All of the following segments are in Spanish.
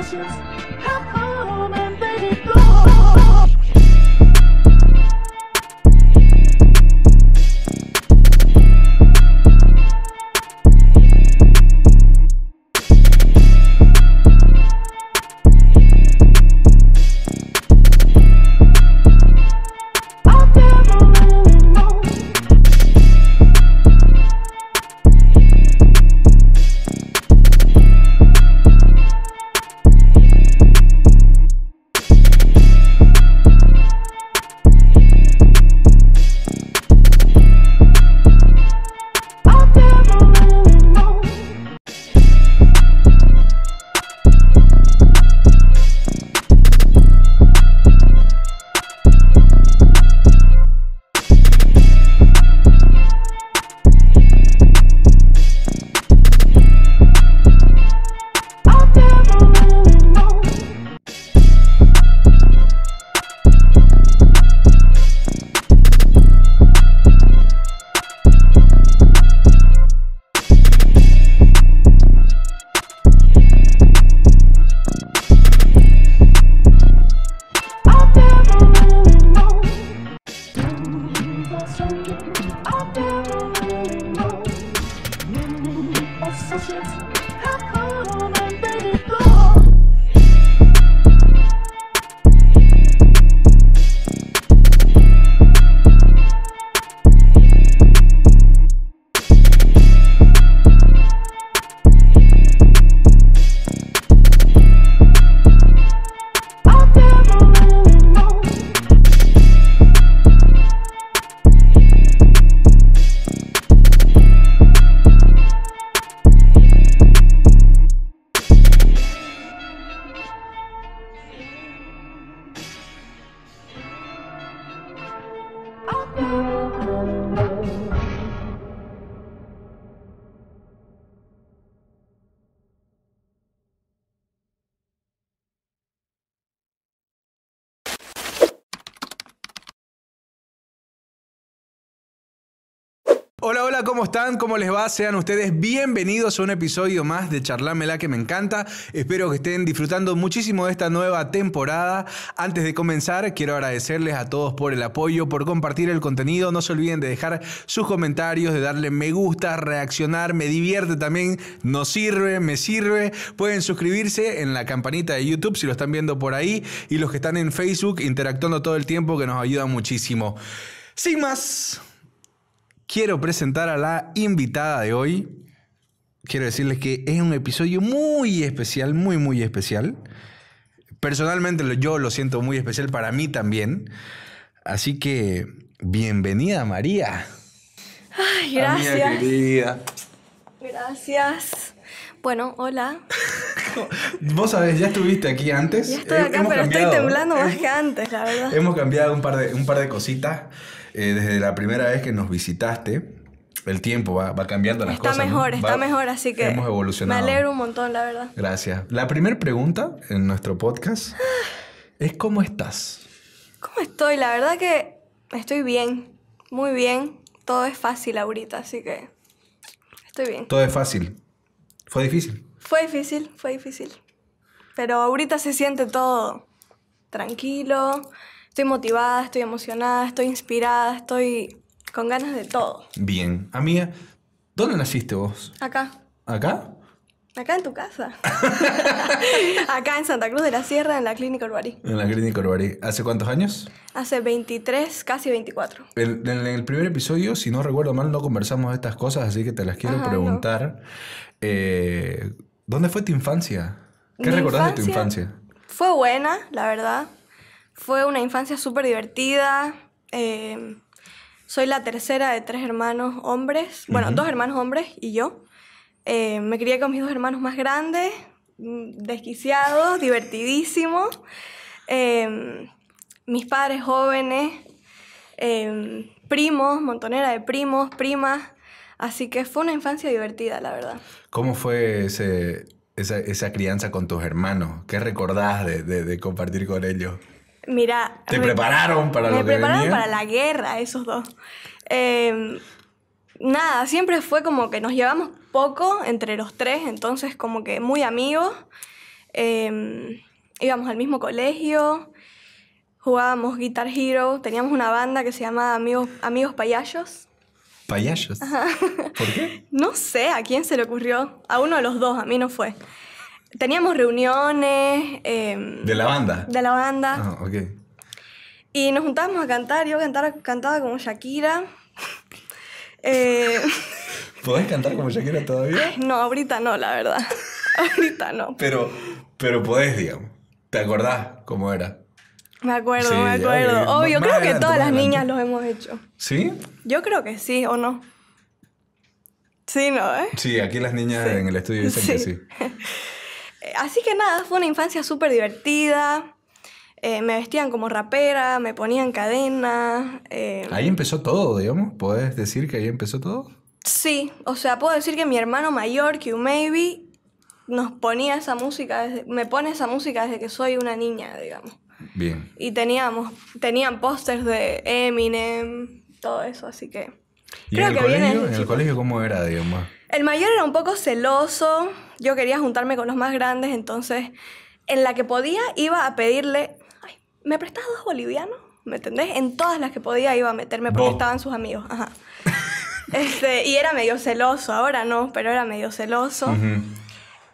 emotions. Oh, oh. Thank you. ¿cómo están? ¿Cómo les va? Sean ustedes bienvenidos a un episodio más de Charlámela que me encanta. Espero que estén disfrutando muchísimo de esta nueva temporada. Antes de comenzar, quiero agradecerles a todos por el apoyo, por compartir el contenido. No se olviden de dejar sus comentarios, de darle me gusta, reaccionar. Me divierte también, nos sirve, me sirve. Pueden suscribirse en la campanita de YouTube si lo están viendo por ahí y los que están en Facebook interactuando todo el tiempo que nos ayuda muchísimo. Sin más, quiero presentar a la invitada de hoy. Quiero decirles que es un episodio muy especial, muy, muy especial. Personalmente yo lo siento muy especial para mí también. Así que, bienvenida María. Ay, gracias. querida. Gracias. Bueno, hola. Vos sabés, ya estuviste aquí antes. estoy eh, acá, pero estoy temblando más eh, que antes, la verdad. Hemos cambiado un par de, un par de cositas. Eh, desde la primera vez que nos visitaste, el tiempo va, cambiando las cosas. Está mejor, está mejor, así que. Hemos evolucionado. Me alegro un montón, la verdad. Gracias. La primera pregunta en nuestro podcast ah. es: ¿cómo estás? ¿Cómo estoy? La verdad que estoy bien, muy bien. Todo es fácil ahorita, así que. Estoy bien. Todo es fácil. ¿Fue difícil? Fue difícil, fue difícil. Pero ahorita se siente todo tranquilo estoy motivada, estoy emocionada, estoy inspirada, estoy con ganas de todo. Bien. Amiga, ¿dónde naciste vos? Acá. ¿Acá? Acá en tu casa. Acá en Santa Cruz de la Sierra, en la Clínica Urbari. En la Clínica Urbari. ¿Hace cuántos años? Hace 23, casi 24. en el primer episodio, si no recuerdo mal, no conversamos estas cosas, así que te las quiero preguntar. Eh, ¿Dónde fue tu infancia? ¿Qué recordás de tu infancia? Fue buena, la verdad. Fue una infancia súper divertida. Eh, soy la tercera de tres hermanos hombres, bueno, dos hermanos hombres y yo. Eh, me crié con mis dos hermanos más grandes, mm, desquiciados, divertidísimos. Eh, mis padres jóvenes, primos, montonera de primos, primas. Así que fue una infancia divertida, la verdad. ¿Cómo fue esa, crianza con tus hermanos? ¿Qué recordás de compartir con ellos? Mira. Te prepararon para prepararon para la guerra, esos dos. Em, nada, siempre fue como que nos llevamos poco entre los tres, entonces como que muy amigos. Em, íbamos al mismo colegio, jugábamos Guitar Hero, teníamos una banda que se llamaba Amigos, Amigos payasos ¿Payayos? ¿Por qué? No sé a quién se le ocurrió. A uno de los dos, a mí no fue teníamos reuniones. Em, ¿De la banda? De la banda. Ah, ok. Y nos juntábamos a cantar. Yo cantaba como Shakira. Eh, ¿Podés cantar como Shakira todavía? No, ahorita no, la verdad. ahorita no. Pero, pero podés, digamos. ¿Te acordás cómo era? Me acuerdo, me acuerdo. Obvio, creo que todas las niñas lo hemos hecho. ¿Sí? Yo creo que sí, ¿o no? Sí, ¿no? Eh? Sí, aquí las niñas en el estudio dicen sí. que sí. Así que nada, fue una infancia súper divertida. Eh, me vestían como rapera, me ponían cadena. Eh, ahí empezó todo, digamos. ¿Puedes decir que ahí empezó todo? Sí, o sea, puedo decir que mi hermano mayor, Q Maybe, nos ponía esa música, me pone esa música desde que soy una niña, digamos. Bien. Y teníamos, tenían pósters de Eminem, todo eso, así que. ¿Y creo el que colegio? ¿En el colegio cómo era, digamos? El mayor era un poco celoso, yo quería juntarme con los más grandes, entonces en la que podía iba a pedirle, Ay, ¿me prestas dos bolivianos? ¿Me entendés? En todas las que podía iba a meterme porque estaban sus amigos. Ajá. este, y era medio celoso, ahora no, pero era medio celoso.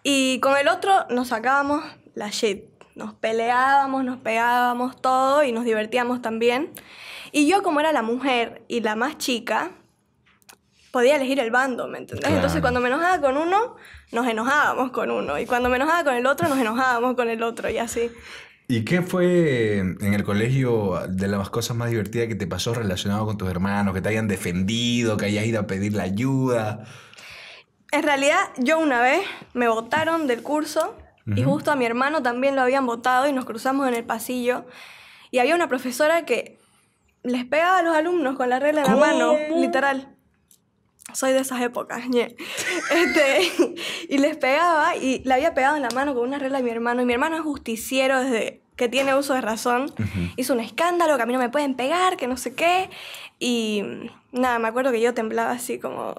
Y con el otro nos sacábamos la shit. Nos peleábamos, nos pegábamos todo y nos divertíamos también. Y yo como era la mujer y la más chica, podía elegir el bando, ¿me entendés? Entonces cuando me enojaba con uno, nos enojábamos con uno. Y cuando me enojaba con el otro, nos enojábamos con el otro y así. ¿Y qué fue en el colegio de las cosas más divertidas que te pasó relacionado con tus hermanos? Que te hayan defendido, que hayas ido a pedir la ayuda. En realidad, yo una vez me votaron del curso y justo a mi hermano también lo habían votado y nos cruzamos en el pasillo. Y había una profesora que les pegaba a los alumnos con la regla de la mano, literal soy de esas épocas, Este, y les pegaba y la había pegado en la mano con una regla de mi hermano. Y mi hermano es justiciero desde que tiene uso de razón. Hizo un escándalo, que a mí no me pueden pegar, que no sé qué. Y nada, me acuerdo que yo temblaba así como...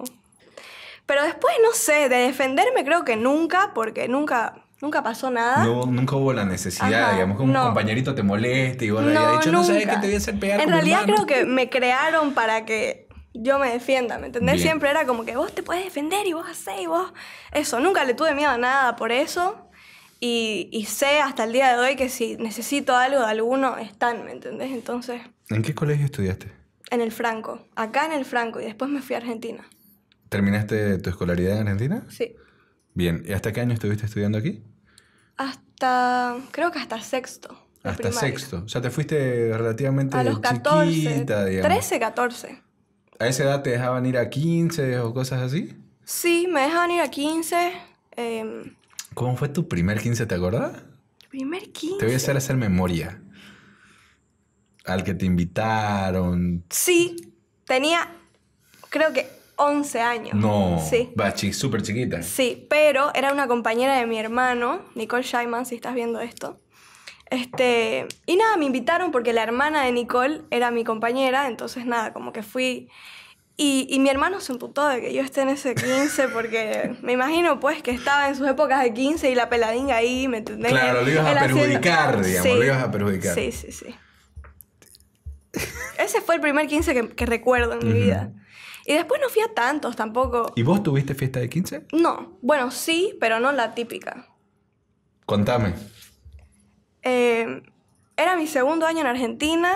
Pero después, no sé, de defenderme creo que nunca, porque nunca Nunca pasó nada. nunca hubo la necesidad, digamos, que un compañerito te moleste y vos no, le sabes que te voy a pegar. En realidad creo que me crearon para que yo me defienda, ¿me entendés? Siempre era como que vos te puedes defender y vos hacés y vos... Eso, nunca le tuve miedo a nada por eso. Y, sé hasta el día de hoy que si necesito algo de alguno, están, ¿me entendés? Entonces... ¿En qué colegio estudiaste? En el Franco, acá en el Franco, y después me fui a Argentina. ¿Terminaste tu escolaridad en Argentina? Sí. Bien, ¿y hasta qué año estuviste estudiando aquí? Hasta, creo que hasta sexto. Hasta sexto, o sea, te fuiste relativamente... A los 14, 13, 14. ¿A esa edad te dejaban ir a 15 o cosas así? Sí, me dejaban ir a 15. Em, ¿Cómo fue tu primer 15, te acuerdas? Primer 15. Te voy a hacer hacer memoria. Al que te invitaron. Sí, tenía creo que 11 años. No. Sí. Bachi, súper chiquita. Sí, pero era una compañera de mi hermano, Nicole Scheinman, si estás viendo esto. Este, y nada, me invitaron porque la hermana de Nicole era mi compañera, entonces nada, como que fui... Y, mi hermano se emputó de que yo esté en ese 15 porque me imagino pues que estaba en sus épocas de 15 y la peladinga ahí, ¿me entendés? Claro, lo ibas a perjudicar, sí, lo ibas a perjudicar. Sí, sí, sí. ese fue el primer 15 que, recuerdo en mi vida. Y después no fui a tantos tampoco. ¿Y vos tuviste fiesta de 15? No, bueno, sí, pero no la típica. Contame. Em, era mi segundo año en Argentina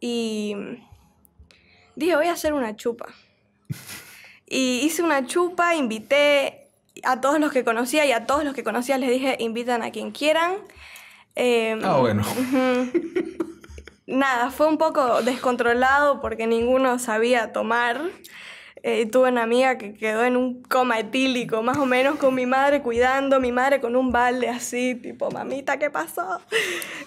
y dije, voy a hacer una chupa. y hice una chupa, invité a todos los que conocía y a todos los que conocía les dije, invitan a quien quieran. Em, ah, bueno. Nada, fue un poco descontrolado porque ninguno sabía tomar. Eh, tuve una amiga que quedó en un coma etílico, más o menos con mi madre cuidando, mi madre con un balde así, tipo, mamita, ¿qué pasó?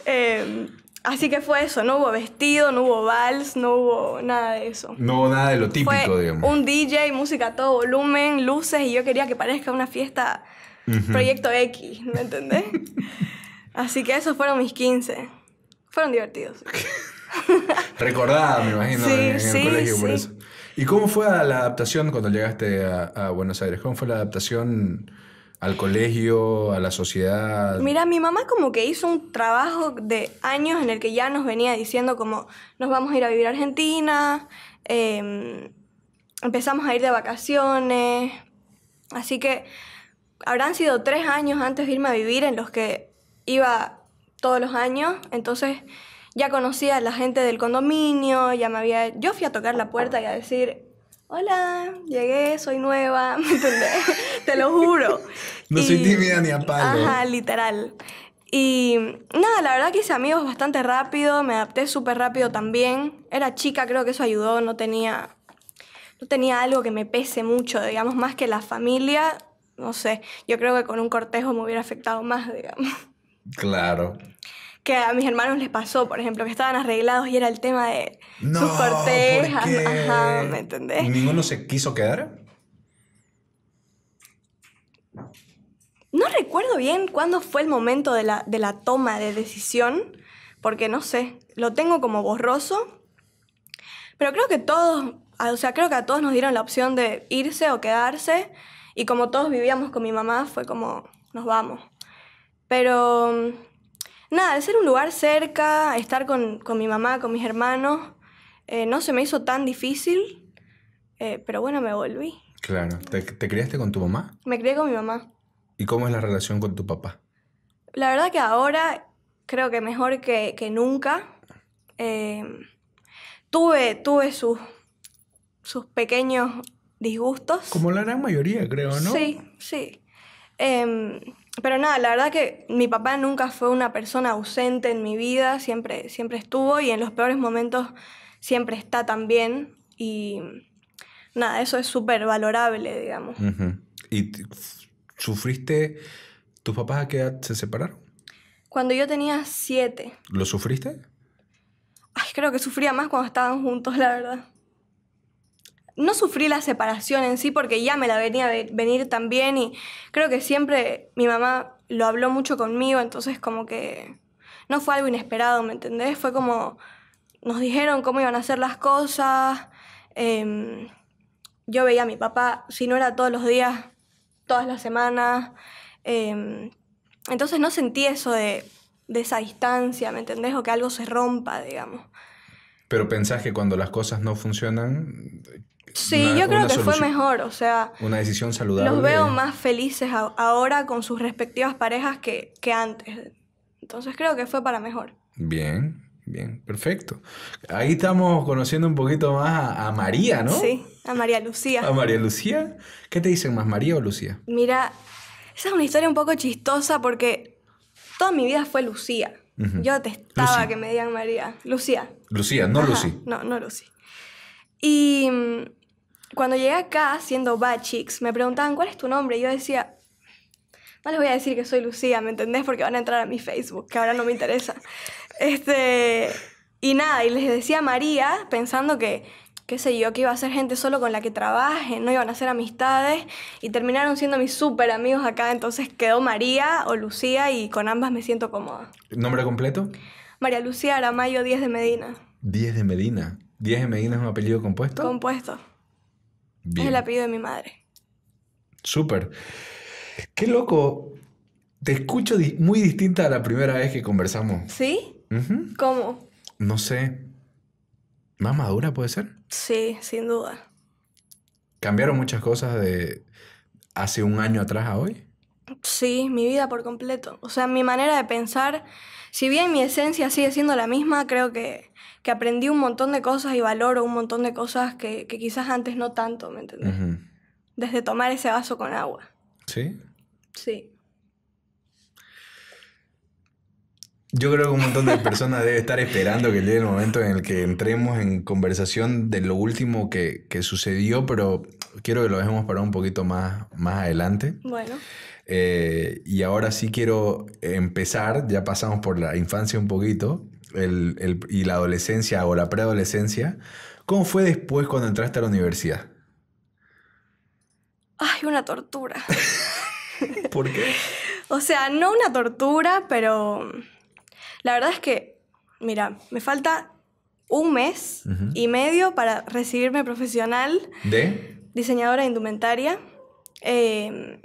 Em, así que fue eso, no hubo vestido, no hubo vals, no hubo nada de eso. No hubo nada de lo típico, fue digamos. Un DJ, música a todo volumen, luces, y yo quería que parezca una fiesta Proyecto X, ¿me entendés? así que esos fueron mis 15. Fueron divertidos. Recordada, me imagino, sí, en, sí, el colegio ¿Y cómo fue la adaptación cuando llegaste a, Buenos Aires? ¿Cómo fue la adaptación al colegio, a la sociedad? Mira, mi mamá como que hizo un trabajo de años en el que ya nos venía diciendo como nos vamos a ir a vivir a Argentina, em, empezamos a ir de vacaciones, así que habrán sido tres años antes de irme a vivir en los que iba todos los años, entonces ya conocía a la gente del condominio, ya me había... Yo fui a tocar la puerta y a decir, hola, llegué, soy nueva, ¿me entendés? Te lo juro. no soy tímida ni a Ajá, literal. Y nada, la verdad que hice amigos bastante rápido, me adapté súper rápido también. Era chica, creo que eso ayudó, no tenía, no tenía algo que me pese mucho, digamos, más que la familia. No sé, yo creo que con un cortejo me hubiera afectado más, digamos. Claro que a mis hermanos les pasó, por ejemplo, que estaban arreglados y era el tema de sus ¿me entendés? ¿Ninguno se quiso quedar? No recuerdo bien cuándo fue el momento de la, de la toma de decisión, porque no sé, lo tengo como borroso, pero creo que todos, o sea, creo que a todos nos dieron la opción de irse o quedarse, y como todos vivíamos con mi mamá, fue como, nos vamos. Pero nada, al ser un lugar cerca, estar con, mi mamá, con mis hermanos, eh, no se me hizo tan difícil, eh, pero bueno, me volví. Claro, ¿Te, ¿Te, criaste con tu mamá? Me crié con mi mamá. ¿Y cómo es la relación con tu papá? La verdad que ahora creo que mejor que, nunca. Eh, tuve tuve sus, sus pequeños disgustos. Como la gran mayoría, creo, ¿no? Sí, sí. Em, pero nada, la verdad que mi papá nunca fue una persona ausente en mi vida, siempre, siempre estuvo y en los peores momentos siempre está también. Y nada, eso es súper valorable, digamos. ¿Y sufriste, tus papás a qué edad se separaron? Cuando yo tenía siete. ¿Lo sufriste? Ay, creo que sufría más cuando estaban juntos, la verdad no sufrí la separación en sí porque ya me la venía a venir también y creo que siempre mi mamá lo habló mucho conmigo, entonces como que no fue algo inesperado, ¿me entendés? Fue como nos dijeron cómo iban a hacer las cosas. Em, yo veía a mi papá, si no era todos los días, todas las semanas. Em, entonces no sentí eso de, de esa distancia, ¿me entendés? O que algo se rompa, digamos. Pero pensás que cuando las cosas no funcionan, Sí, yo creo que fue mejor, o sea... Una decisión saludable. Los veo más felices ahora con sus respectivas parejas que, antes. Entonces creo que fue para mejor. Bien, bien, perfecto. Ahí estamos conociendo un poquito más a, María, ¿no? Sí, a María Lucía. ¿A María Lucía? ¿Qué te dicen más, María o Lucía? Mira, esa es una historia un poco chistosa porque toda mi vida fue Lucía. Yo detestaba que me digan María. Lucía. Lucía, no Lucy. No, no Lucy. Y mm, cuando llegué acá, siendo bad me preguntaban, ¿cuál es tu nombre? Y yo decía, no les voy a decir que soy Lucía, ¿me entendés? Porque van a entrar a mi Facebook, que ahora no me interesa. Este, y nada, y les decía María, pensando que, qué sé yo, que iba a ser gente solo con la que trabaje, no iban a ser amistades, y terminaron siendo mis super amigos acá, entonces quedó María o Lucía y con ambas me siento cómoda. ¿Nombre completo? María Lucía Aramayo 10 de Medina. 10 de Medina. Diez de Medina es un apellido compuesto. Compuesto. Es el apellido de mi madre. Súper. Qué loco. Te escucho muy distinta a la primera vez que conversamos. ¿Sí? ¿Cómo? No sé. ¿Más madura puede ser? Sí, sin duda. ¿Cambiaron muchas cosas de hace un año atrás a hoy? Sí, mi vida por completo. O sea, mi manera de pensar, si bien mi esencia sigue siendo la misma, creo que que aprendí un montón de cosas y valoro un montón de cosas que, quizás antes no tanto, ¿me entendés? Desde tomar ese vaso con agua. ¿Sí? Sí. Yo creo que un montón de personas debe estar esperando que llegue el momento en el que entremos en conversación de lo último que, sucedió, pero quiero que lo dejemos para un poquito más, más adelante. Bueno. Eh, y ahora sí quiero empezar, ya pasamos por la infancia un poquito, y la adolescencia o la preadolescencia, ¿cómo fue después cuando entraste a la universidad? Ay, una tortura. ¿Por qué? O sea, no una tortura, pero la verdad es que, mira, me falta un mes y medio para recibirme profesional de diseñadora de indumentaria. Em,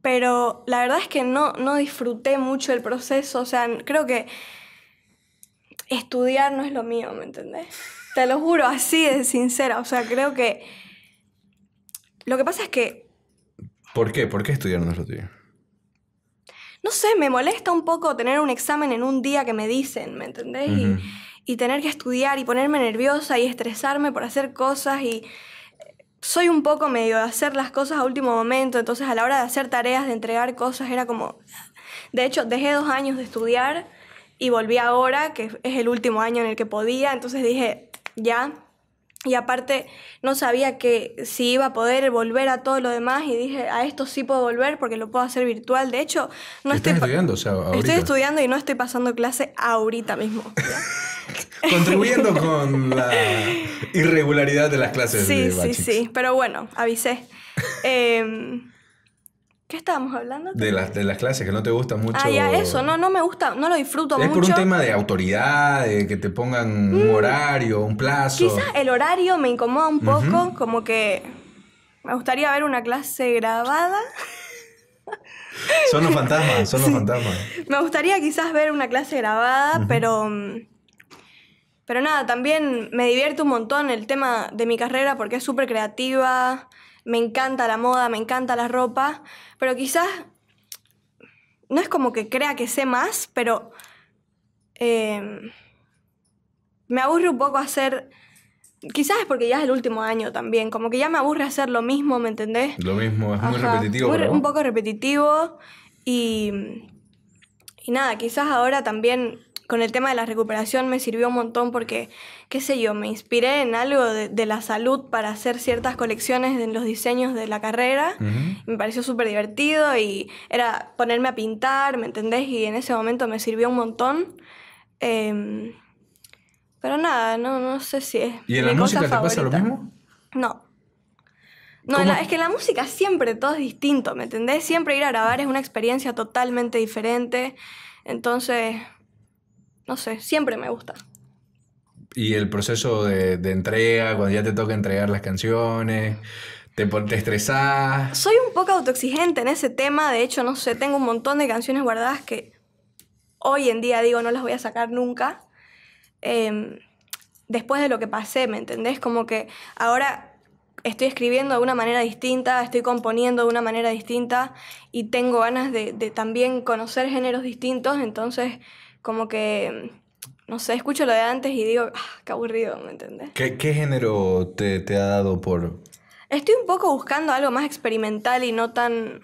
pero la verdad es que no, no disfruté mucho el proceso, o sea, creo que estudiar no es lo mío, ¿me entendés? Te lo juro, así de sincera. O sea, creo que. Lo que pasa es que. ¿Por qué? ¿Por qué estudiar no es lo tuyo? No sé, me molesta un poco tener un examen en un día que me dicen, ¿me entendés? y tener que estudiar y ponerme nerviosa y estresarme por hacer cosas y soy un poco medio de hacer las cosas a último momento, entonces a la hora de hacer tareas, de entregar cosas, era como... De hecho, dejé dos años de estudiar y volví ahora, que es el último año en el que podía, entonces dije, ya. Y aparte no sabía que si iba a poder volver a todo lo demás y dije, a esto sí puedo volver porque lo puedo hacer virtual. De hecho, no estoy estudiando, o sea, estoy estudiando y no estoy pasando clase ahorita mismo. Contribuyendo con la irregularidad de las clases. Sí, sí, sí, pero bueno, avisé. Eh, ¿Qué estábamos hablando? De las, de las clases, que no te gustan mucho. Ah, ya, eso, no, no me gusta, no lo disfruto mucho. Es por un tema de autoridad, de que te pongan un mm. horario, un plazo. Quizás el horario me incomoda un poco, como que me gustaría ver una clase grabada. son los fantasmas, son los fantasmas. Me gustaría quizás ver una clase grabada, pero... Pero nada, también me divierte un montón el tema de mi carrera porque es súper creativa me encanta la moda, me encanta la ropa, pero quizás no es como que crea que sé más, pero em, me aburre un poco hacer, quizás es porque ya es el último año también, como que ya me aburre hacer lo mismo, ¿me entendés? Lo mismo, es muy repetitivo. un poco repetitivo y, y nada, quizás ahora también con el tema de la recuperación me sirvió un montón porque, qué sé yo, me inspiré en algo de, la salud para hacer ciertas colecciones en los diseños de la carrera. Me pareció súper divertido y era ponerme a pintar, ¿me entendés? Y en ese momento me sirvió un montón. Em, pero nada, no, no sé si es. ¿Y en la música te pasa lo mismo? No. No, es que la música siempre todo es distinto, ¿me entendés? Siempre ir a grabar es una experiencia totalmente diferente. Entonces, no sé, siempre me gusta. ¿Y el proceso de, entrega, cuando ya te toca entregar las canciones? ¿Te, te estresás? Soy un poco autoexigente en ese tema, de hecho, no sé, tengo un montón de canciones guardadas que hoy en día digo no las voy a sacar nunca. Em, después de lo que pasé, ¿me entendés? Como que ahora estoy escribiendo de una manera distinta, estoy componiendo de una manera distinta y tengo ganas de, de también conocer géneros distintos, entonces como que, no sé, escucho lo de antes y digo, ah, qué aburrido, ¿me entendés? ¿Qué, género te, ha dado por...? Estoy un poco buscando algo más experimental y no tan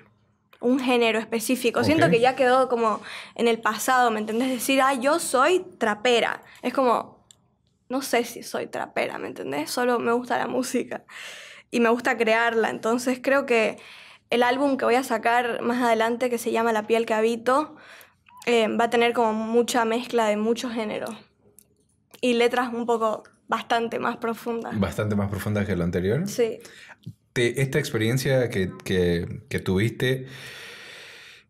un género específico. Siento que ya quedó como en el pasado, ¿me entendés? Decir, ah, yo soy trapera. Es como, no sé si soy trapera, ¿me entendés? Solo me gusta la música y me gusta crearla. Entonces creo que el álbum que voy a sacar más adelante, que se llama La piel que habito, eh, va a tener como mucha mezcla de muchos géneros y letras un poco bastante más profundas. Bastante más profundas que lo anterior. Sí. esta experiencia que, tuviste,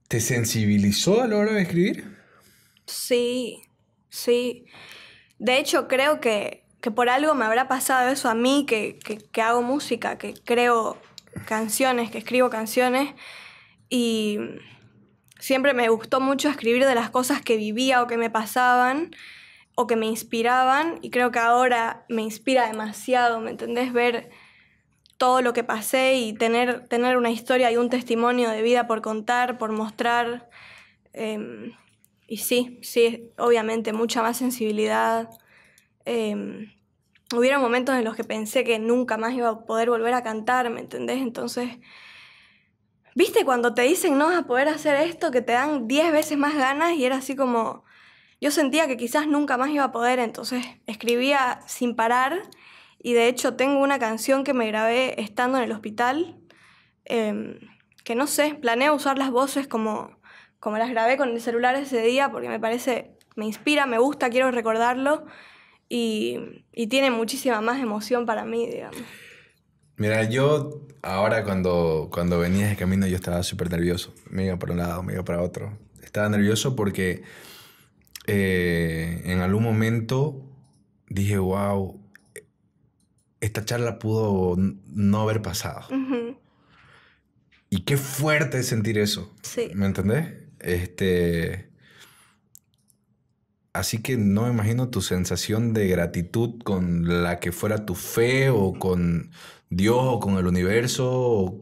¿te sensibilizó a la hora de escribir? Sí, sí. De hecho, creo que, por algo me habrá pasado eso a mí, que, que hago música, que creo canciones, que escribo canciones y siempre me gustó mucho escribir de las cosas que vivía o que me pasaban o que me inspiraban y creo que ahora me inspira demasiado, ¿me entendés? Ver todo lo que pasé y tener, tener una historia y un testimonio de vida por contar, por mostrar. Em, y sí, sí, obviamente mucha más sensibilidad. Eh, momentos en los que pensé que nunca más iba a poder volver a cantar, ¿me entendés? Entonces ¿Viste cuando te dicen no vas a poder hacer esto, que te dan 10 veces más ganas y era así como... Yo sentía que quizás nunca más iba a poder, entonces escribía sin parar y de hecho tengo una canción que me grabé estando en el hospital, em, que no sé, planeo usar las voces como, como las grabé con el celular ese día porque me parece, me inspira, me gusta, quiero recordarlo y, y tiene muchísima más emoción para mí, digamos. Mira, yo ahora cuando, cuando venía de camino yo estaba súper nervioso. Me iba para un lado, me iba para otro. Estaba nervioso porque eh, en algún momento dije, wow, esta charla pudo no haber pasado. Y qué fuerte es sentir eso. Sí. ¿Me entendés? Este. Así que no me imagino tu sensación de gratitud con la que fuera tu fe o con Dios o con el universo?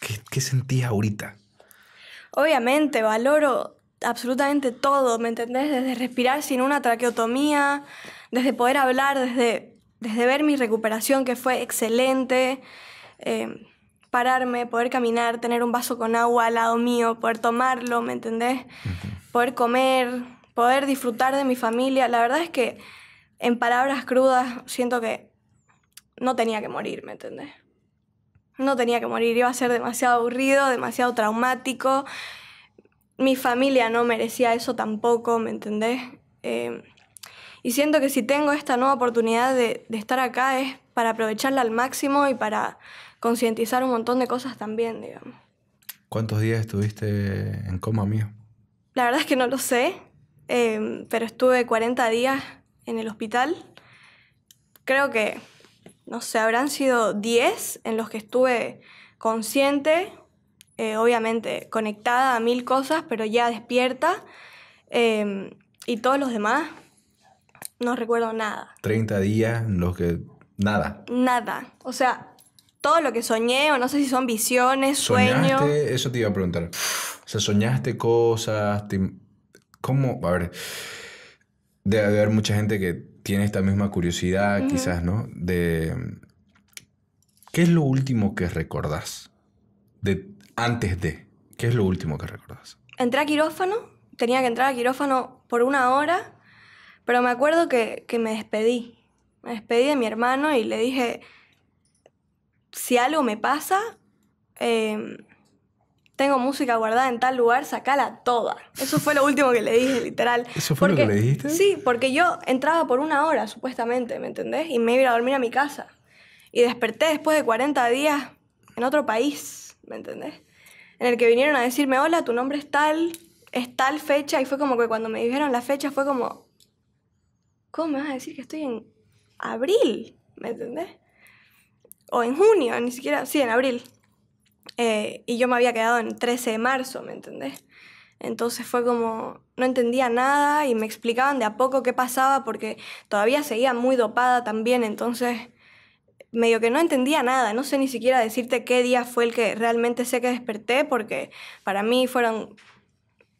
¿Qué, qué sentías ahorita? Obviamente, valoro absolutamente todo, ¿me entendés? Desde respirar sin una traqueotomía, desde poder hablar, desde, desde ver mi recuperación que fue excelente, em, pararme, poder caminar, tener un vaso con agua al lado mío, poder tomarlo, ¿me entendés? Poder comer, poder disfrutar de mi familia. La verdad es que en palabras crudas siento que no tenía que morir, ¿me entendés? No tenía que morir, iba a ser demasiado aburrido, demasiado traumático. Mi familia no merecía eso tampoco, ¿me entendés? Em, y siento que si tengo esta nueva oportunidad de, estar acá es para aprovecharla al máximo y para concientizar un montón de cosas también, digamos. ¿Cuántos días estuviste en coma mío? La verdad es que no lo sé, em, pero estuve 40 días en el hospital. Creo que no sé, habrán sido 10 en los que estuve consciente, eh, obviamente conectada a mil cosas, pero ya despierta. Em, y todos los demás, no recuerdo nada. 30 días en los que nada. Nada. O sea, todo lo que soñé, o no sé si son visiones, sueños. Eso te iba a preguntar. O sea, soñaste cosas. ¿Cómo? A ver. Debe haber mucha gente que tiene esta misma curiosidad, quizás, ¿no? De. ¿Qué es lo último que recordás? De, antes de. ¿Qué es lo último que recordás? Entré a quirófano, tenía que entrar a quirófano por una hora, pero me acuerdo que, me despedí. Me despedí de mi hermano y le dije: si algo me pasa, em, tengo música guardada en tal lugar, sacala toda. Eso fue lo último que le dije, literal. ¿Eso fue lo que le dijiste? Sí, porque yo entraba por una hora, supuestamente, ¿me entendés? Y me iba a dormir a mi casa. Y desperté después de 40 días en otro país, ¿me entendés? En el que vinieron a decirme, hola, tu nombre es tal, es tal fecha. Y fue como que cuando me dijeron la fecha fue como, ¿cómo me vas a decir que estoy en abril? ¿Me entendés? O en junio, ni siquiera, sí, en abril. Eh, y yo me había quedado en 13 de marzo, ¿me entendés? Entonces fue como, no entendía nada y me explicaban de a poco qué pasaba porque todavía seguía muy dopada también, entonces medio que no entendía nada, no sé ni siquiera decirte qué día fue el que realmente sé que desperté porque para mí fueron,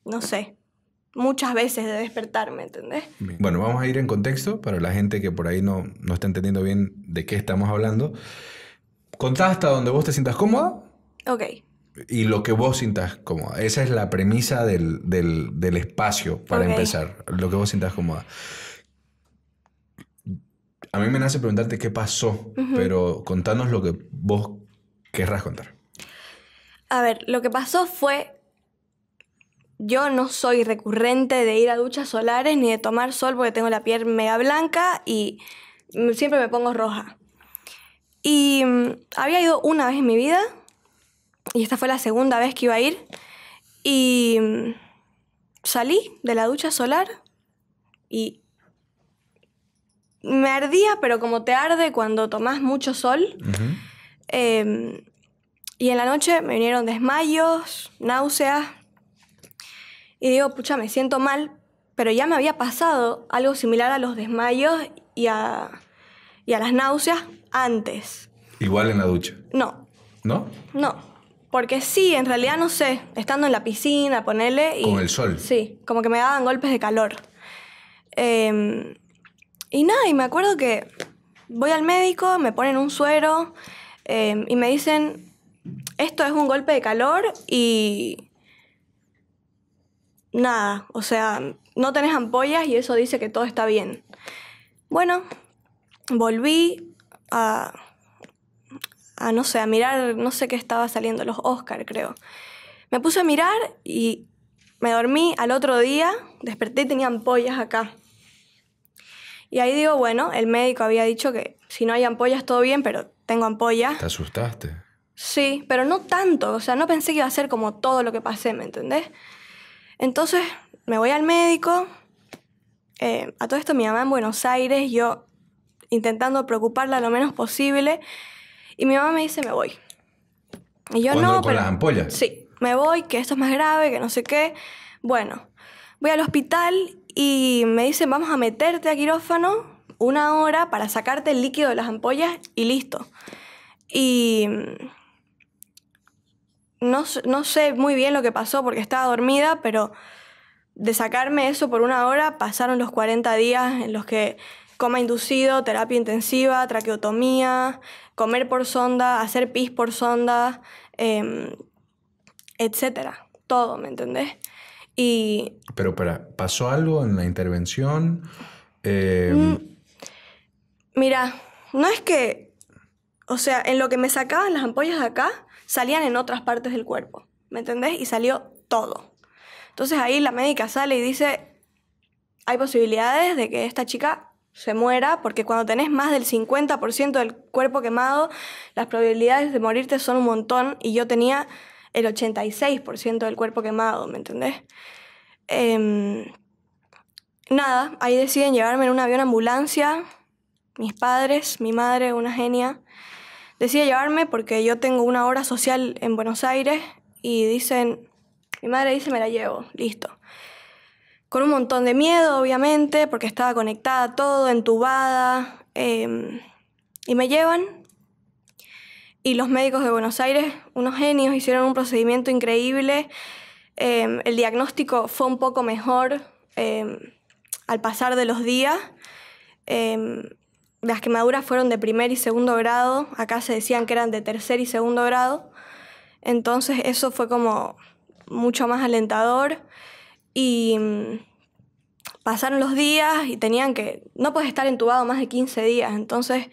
no sé, muchas veces de despertarme, ¿entendés? Bueno, vamos a ir en contexto para la gente que por ahí no, no está entendiendo bien de qué estamos hablando. Contá hasta donde vos te sientas cómoda, Ok. Y lo que vos sintas cómoda. Esa es la premisa del, espacio para empezar. Lo que vos sintas cómoda. A mí me nace preguntarte qué pasó, pero contanos lo que vos querrás contar. A ver, lo que pasó fue. Yo no soy recurrente de ir a duchas solares ni de tomar sol porque tengo la piel mega blanca y siempre me pongo roja. Y mm, había ido una vez en mi vida y esta fue la segunda vez que iba a ir. Y mm, salí de la ducha solar y me ardía, pero como te arde cuando tomás mucho sol. Em, y en la noche me vinieron desmayos, náuseas. Y digo, pucha, me siento mal, pero ya me había pasado algo similar a los desmayos y a, y a las náuseas antes. Igual en la ducha. No. ¿No? No. Porque sí, en realidad no sé, estando en la piscina, ponele... Y, Con el sol. Sí, como que me daban golpes de calor. Em, y nada, y me acuerdo que voy al médico, me ponen un suero em, y me dicen, esto es un golpe de calor y... Nada, o sea, no tenés ampollas y eso dice que todo está bien. Bueno, volví a a, no sé, a mirar, no sé qué estaba saliendo, los Oscar, creo. Me puse a mirar y me dormí al otro día, desperté y tenía ampollas acá. Y ahí digo, bueno, el médico había dicho que si no hay ampollas todo bien, pero tengo ampollas. ¿Te asustaste? Sí, pero no tanto, o sea, no pensé que iba a ser como todo lo que pasé, ¿me entendés? Entonces me voy al médico, eh, a todo esto mi mamá en Buenos Aires, yo intentando preocuparla lo menos posible, y mi mamá me dice, me voy. Y yo no. ¿Con las ampollas? Sí, me voy, que esto es más grave, que no sé qué. Bueno, voy al hospital y me dicen, vamos a meterte a quirófano una hora para sacarte el líquido de las ampollas y listo. Y mm, no, no sé muy bien lo que pasó porque estaba dormida, pero de sacarme eso por una hora pasaron los 40 días en los que coma inducido, terapia intensiva, traqueotomía, comer por sonda, hacer pis por sonda, etc. Em, etcétera. Todo, ¿me entendés? Y... Pero, para ¿pasó algo en la intervención? Em, mm, mira, no es que... O sea, en lo que me sacaban las ampollas de acá, salían en otras partes del cuerpo, ¿me entendés? Y salió todo. Entonces ahí la médica sale y dice, hay posibilidades de que esta chica se muera, porque cuando tenés más del 50% del cuerpo quemado, las probabilidades de morirte son un montón y yo tenía el 86% del cuerpo quemado, ¿me entendés? Em, nada, ahí deciden llevarme en un avión ambulancia, mis padres, mi madre, una genia, decide llevarme porque yo tengo una hora social en Buenos Aires y dicen, mi madre dice me la llevo, listo con un montón de miedo, obviamente, porque estaba conectada a todo, entubada. Em, y me llevan. Y los médicos de Buenos Aires, unos genios, hicieron un procedimiento increíble. Em, el diagnóstico fue un poco mejor em, al pasar de los días. las quemaduras fueron de primer y segundo grado. Acá se decían que eran de tercer y segundo grado. Entonces eso fue como mucho más alentador. Y mm, pasaron los días y tenían que, no puedes estar entubado más de 15 días, entonces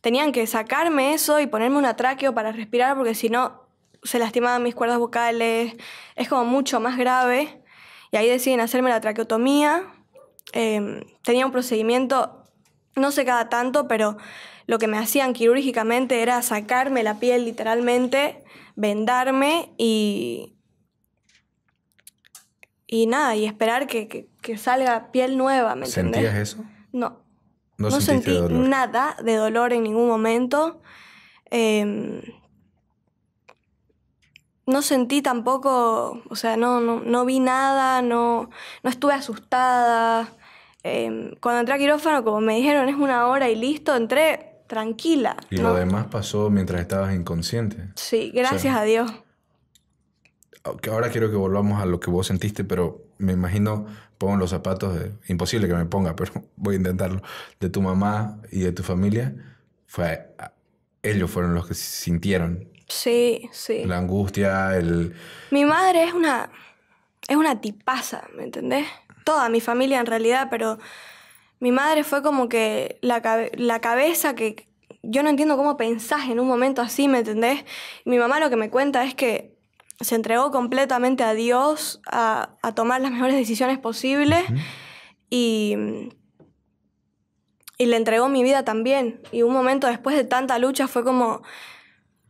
tenían que sacarme eso y ponerme un atraqueo para respirar porque si no se lastimaban mis cuerdas vocales, es como mucho más grave y ahí deciden hacerme la traqueotomía. Em, tenía un procedimiento, no sé cada tanto, pero lo que me hacían quirúrgicamente era sacarme la piel literalmente, vendarme y, y nada, y esperar que, salga piel nueva, ¿me ¿Sentías eso? No. No, sentí nada de dolor en ningún momento. Em, no sentí tampoco, o sea, no, no, vi nada, no, no estuve asustada. Em, cuando entré a quirófano, como me dijeron, es una hora y listo, entré tranquila. Y lo demás pasó mientras estabas inconsciente. Sí, gracias a Dios ahora quiero que volvamos a lo que vos sentiste, pero me imagino, pongo los zapatos, imposible que me ponga, pero voy a intentarlo, de tu mamá y de tu familia, fue, ellos fueron los que sintieron. Sí, sí. La angustia, el... Mi madre es una, es una tipaza, ¿me entendés? Toda mi familia en realidad, pero mi madre fue como que la, la cabeza que... Yo no entiendo cómo pensás en un momento así, ¿me entendés? Mi mamá lo que me cuenta es que se entregó completamente a Dios, a, tomar las mejores decisiones posibles y, y le entregó mi vida también. Y un momento después de tanta lucha fue como,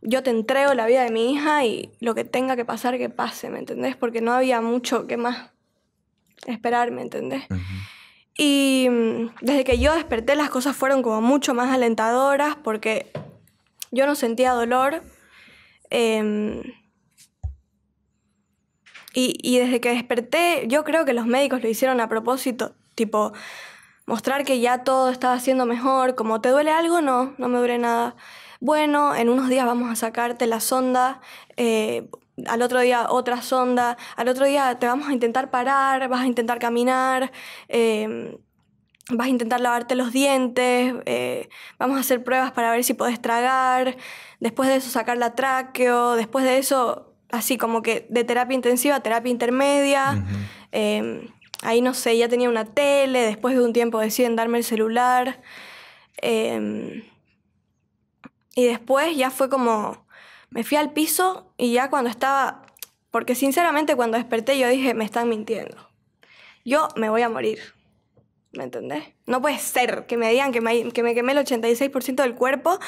yo te entrego la vida de mi hija y lo que tenga que pasar, que pase, ¿me entendés? Porque no había mucho que más esperar, ¿me entendés? Y mm, desde que yo desperté las cosas fueron como mucho más alentadoras porque yo no sentía dolor. Em, y, desde que desperté, yo creo que los médicos lo hicieron a propósito, tipo, mostrar que ya todo estaba siendo mejor, como te duele algo, no, no me duele nada. Bueno, en unos días vamos a sacarte la sonda, eh, al otro día otra sonda, al otro día te vamos a intentar parar, vas a intentar caminar, em, vas a intentar lavarte los dientes, eh, vamos a hacer pruebas para ver si podés tragar, después de eso sacar la tráqueo, después de eso así como que de terapia intensiva a terapia intermedia. Em, ahí no sé, ya tenía una tele, después de un tiempo deciden darme el celular. Em, y después ya fue como, me fui al piso y ya cuando estaba, porque sinceramente cuando desperté yo dije, me están mintiendo. Yo me voy a morir. ¿Me entendés? No puede ser que me digan que me, que me quemé el 86% del cuerpo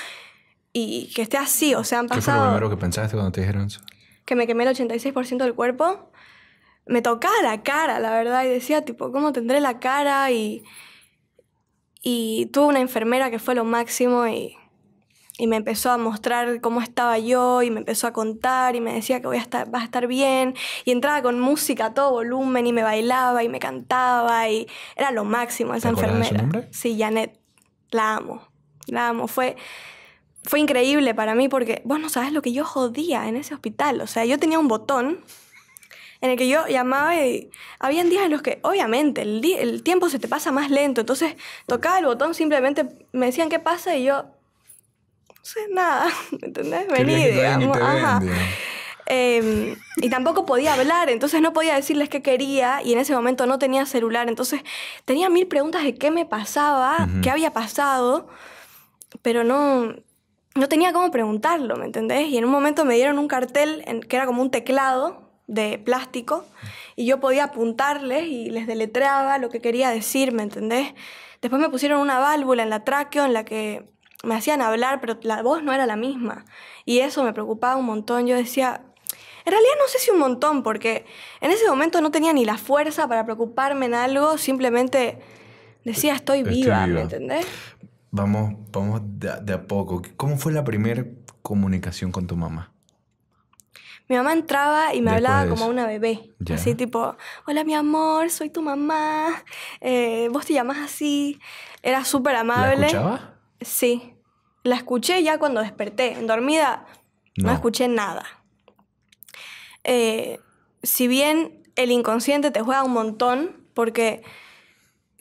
y que esté así, o sea, han pasado... ¿Qué fue lo primero que pensaste cuando te dijeron eso? que me quemé el 86% del cuerpo, me tocaba la cara, la verdad, y decía, tipo, ¿cómo tendré la cara? Y, y tuve una enfermera que fue lo máximo y, y, me empezó a mostrar cómo estaba yo y me empezó a contar y me decía que voy a estar, va a estar bien. Y entraba con música a todo volumen y me bailaba y me cantaba y era lo máximo esa enfermera. De Sí, Janet, la amo, la amo. Fue fue increíble para mí porque vos no sabes lo que yo jodía en ese hospital. O sea, yo tenía un botón en el que yo llamaba y habían días en los que obviamente el, tiempo se te pasa más lento. Entonces tocaba el botón, simplemente me decían qué pasa y yo, no sé nada, ¿entendés? Vení, digamos. Em, y tampoco podía hablar, entonces no podía decirles qué quería y en ese momento no tenía celular, entonces tenía mil preguntas de qué me pasaba, qué había pasado, pero no, no tenía cómo preguntarlo, ¿me entendés? Y en un momento me dieron un cartel que era como un teclado de plástico y yo podía apuntarles y les deletreaba lo que quería decir, ¿me entendés? Después me pusieron una válvula en la tráqueo en la que me hacían hablar, pero la voz no era la misma. Y eso me preocupaba un montón. Yo decía, en realidad no sé si un montón, porque en ese momento no tenía ni la fuerza para preocuparme en algo, simplemente decía, estoy viva, estoy viva. ¿me entendés? Vamos, vamos de, a poco. ¿Cómo fue la primera comunicación con tu mamá? mi mamá entraba y me hablaba como una bebé. Así tipo, hola mi amor, soy tu mamá, eh, vos te llamás así. Era súper amable. ¿La escuchabas? Sí. La escuché ya cuando desperté. En dormida no, escuché nada. Eh, si bien el inconsciente te juega un montón, porque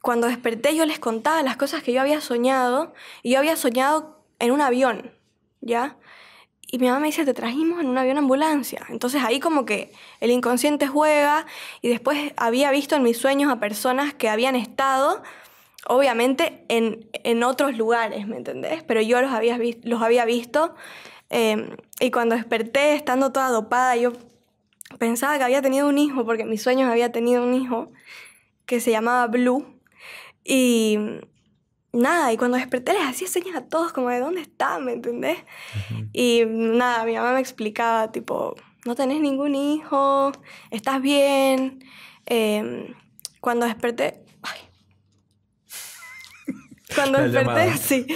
cuando desperté yo les contaba las cosas que yo había soñado y yo había soñado en un avión, ¿ya? Y mi mamá me dice, te trajimos en un avión ambulancia. Entonces ahí como que el inconsciente juega y después había visto en mis sueños a personas que habían estado, obviamente, en, otros lugares, ¿me entendés? Pero yo los había, los había visto em, y cuando desperté estando toda dopada, yo pensaba que había tenido un hijo, porque en mis sueños había tenido un hijo que se llamaba Blue y mm, nada, y cuando desperté les hacía señas a todos como de dónde está, ¿me entendés? Y mm, nada, mi mamá me explicaba tipo, no tenés ningún hijo, estás bien. Em, cuando desperté... Cuando desperté, sí.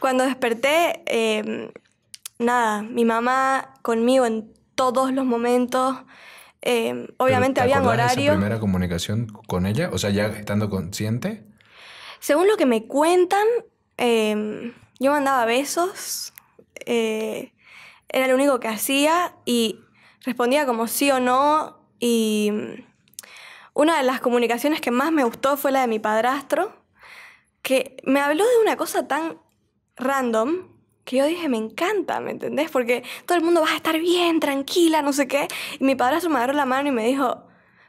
Cuando desperté, em, nada, mi mamá conmigo en todos los momentos. Em, obviamente había horario ¿Tu primera comunicación con ella? O sea, ya estando consciente. Según lo que me cuentan, em, yo mandaba besos, eh, era lo único que hacía y respondía como sí o no y mm, una de las comunicaciones que más me gustó fue la de mi padrastro, que me habló de una cosa tan random que yo dije, me encanta, ¿me entendés? Porque todo el mundo va a estar bien, tranquila, no sé qué. Y mi padrastro me agarró la mano y me dijo,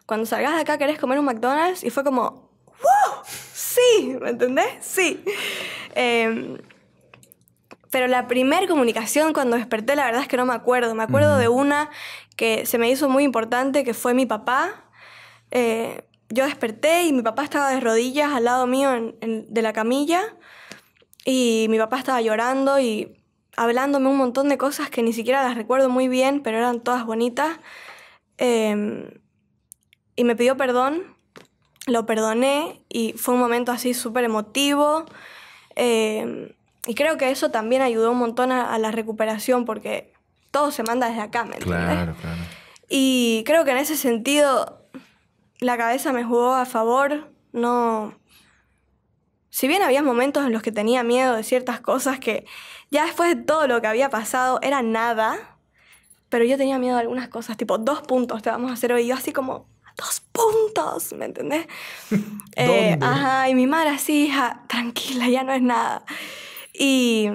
cuando salgas de acá querés comer un McDonald's y fue como, sí, ¿me entendés? Sí. Em, pero la primera comunicación cuando desperté, la verdad es que no me acuerdo. Me acuerdo de una que se me hizo muy importante, que fue mi papá. Eh, yo desperté y mi papá estaba de rodillas al lado mío de la camilla y mi papá estaba llorando y hablándome un montón de cosas que ni siquiera las recuerdo muy bien, pero eran todas bonitas. Em, y me pidió perdón lo perdoné y fue un momento así súper emotivo. Em, y creo que eso también ayudó un montón a, la recuperación porque todo se manda desde acá, ¿me Claro, claro. Y creo que en ese sentido la cabeza me jugó a favor, no... Si bien había momentos en los que tenía miedo de ciertas cosas que ya después de todo lo que había pasado era nada, pero yo tenía miedo de algunas cosas, tipo dos puntos te vamos a hacer hoy, yo así como, dos puntos, ¿me entendés? Eh, ajá, y mi madre así, hija, tranquila, ya no es nada. Y,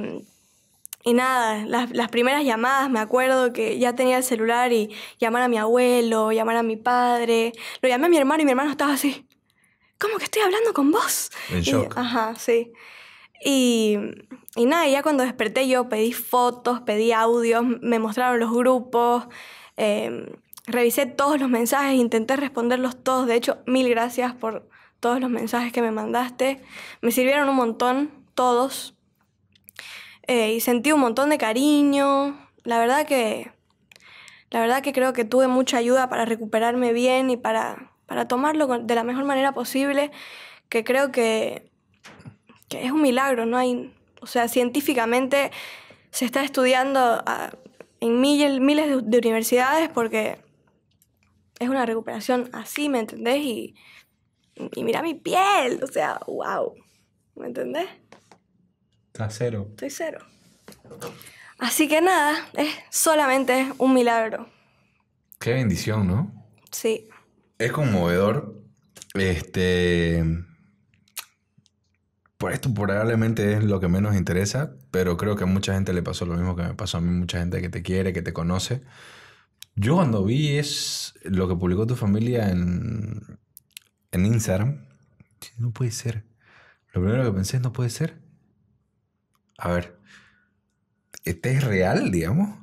nada, las, primeras llamadas, me acuerdo que ya tenía el celular y llamar a mi abuelo, llamar a mi padre. Lo llamé a mi hermano y mi hermano estaba así, ¿cómo que estoy hablando con vos? En Ajá, sí. Y, y nada, ya cuando desperté yo pedí fotos, pedí audios, me mostraron los grupos. Eh, revisé todos los mensajes, intenté responderlos todos. De hecho, mil gracias por todos los mensajes que me mandaste. Me sirvieron un montón, todos. Eh, y sentí un montón de cariño. La verdad que. La verdad que creo que tuve mucha ayuda para recuperarme bien y para, para tomarlo de la mejor manera posible, que creo que, es un milagro, no hay, o sea, científicamente se está estudiando ah, en miles, de universidades porque es una recuperación así, ¿me entendés? Y, mira mi piel, o sea, wow, ¿me entendés? Está cero. Estoy cero. Así que nada, es solamente un milagro. Qué bendición, ¿no? Sí. Es conmovedor. Este. Por esto probablemente es lo que menos interesa, pero creo que a mucha gente le pasó lo mismo que me pasó a mí, mucha gente que te quiere, que te conoce. Yo cuando vi es lo que publicó tu familia en, Instagram, no puede ser. Lo primero que pensé es no puede ser. A ver, este es real, digamos.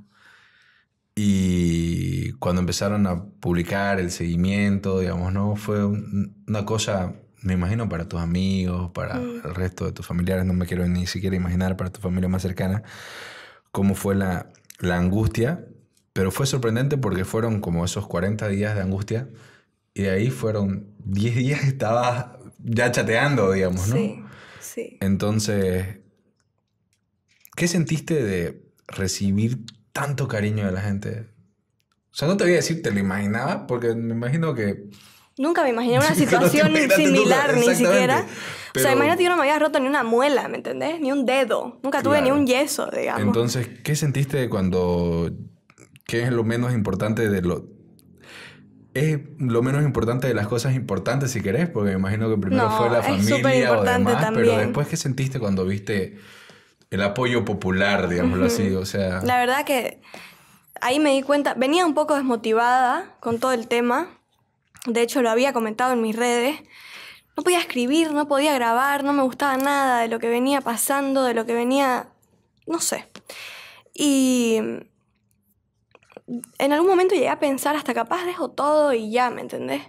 Y cuando empezaron a publicar el seguimiento, digamos, ¿no? Fue una cosa, me imagino, para tus amigos, para mm. el resto de tus familiares, no me quiero ni siquiera imaginar, para tu familia más cercana, cómo fue la, la angustia pero fue sorprendente porque fueron como esos 40 días de angustia y de ahí fueron 10 días que estaba ya chateando, digamos, ¿no? Sí, Entonces, ¿qué sentiste de recibir tanto cariño de la gente? O sea, no te voy a decir te lo imaginaba, porque me imagino que... Nunca me imaginé una situación similar, ni siquiera. o sea, imagínate, yo no me había roto ni una muela, ¿me entendés? Ni un dedo. Nunca tuve ni un yeso, digamos. Entonces, ¿qué sentiste cuando que es lo menos importante de lo... Es lo menos importante de las cosas importantes, si querés, porque me imagino que primero fue la familia o demás, también. pero después, ¿qué sentiste cuando viste el apoyo popular, digámoslo así? O sea... La verdad que ahí me di cuenta, venía un poco desmotivada con todo el tema, de hecho lo había comentado en mis redes, no podía escribir, no podía grabar, no me gustaba nada de lo que venía pasando, de lo que venía, no sé. Y en algún momento llegué a pensar hasta capaz dejo todo y ya, ¿me entendés?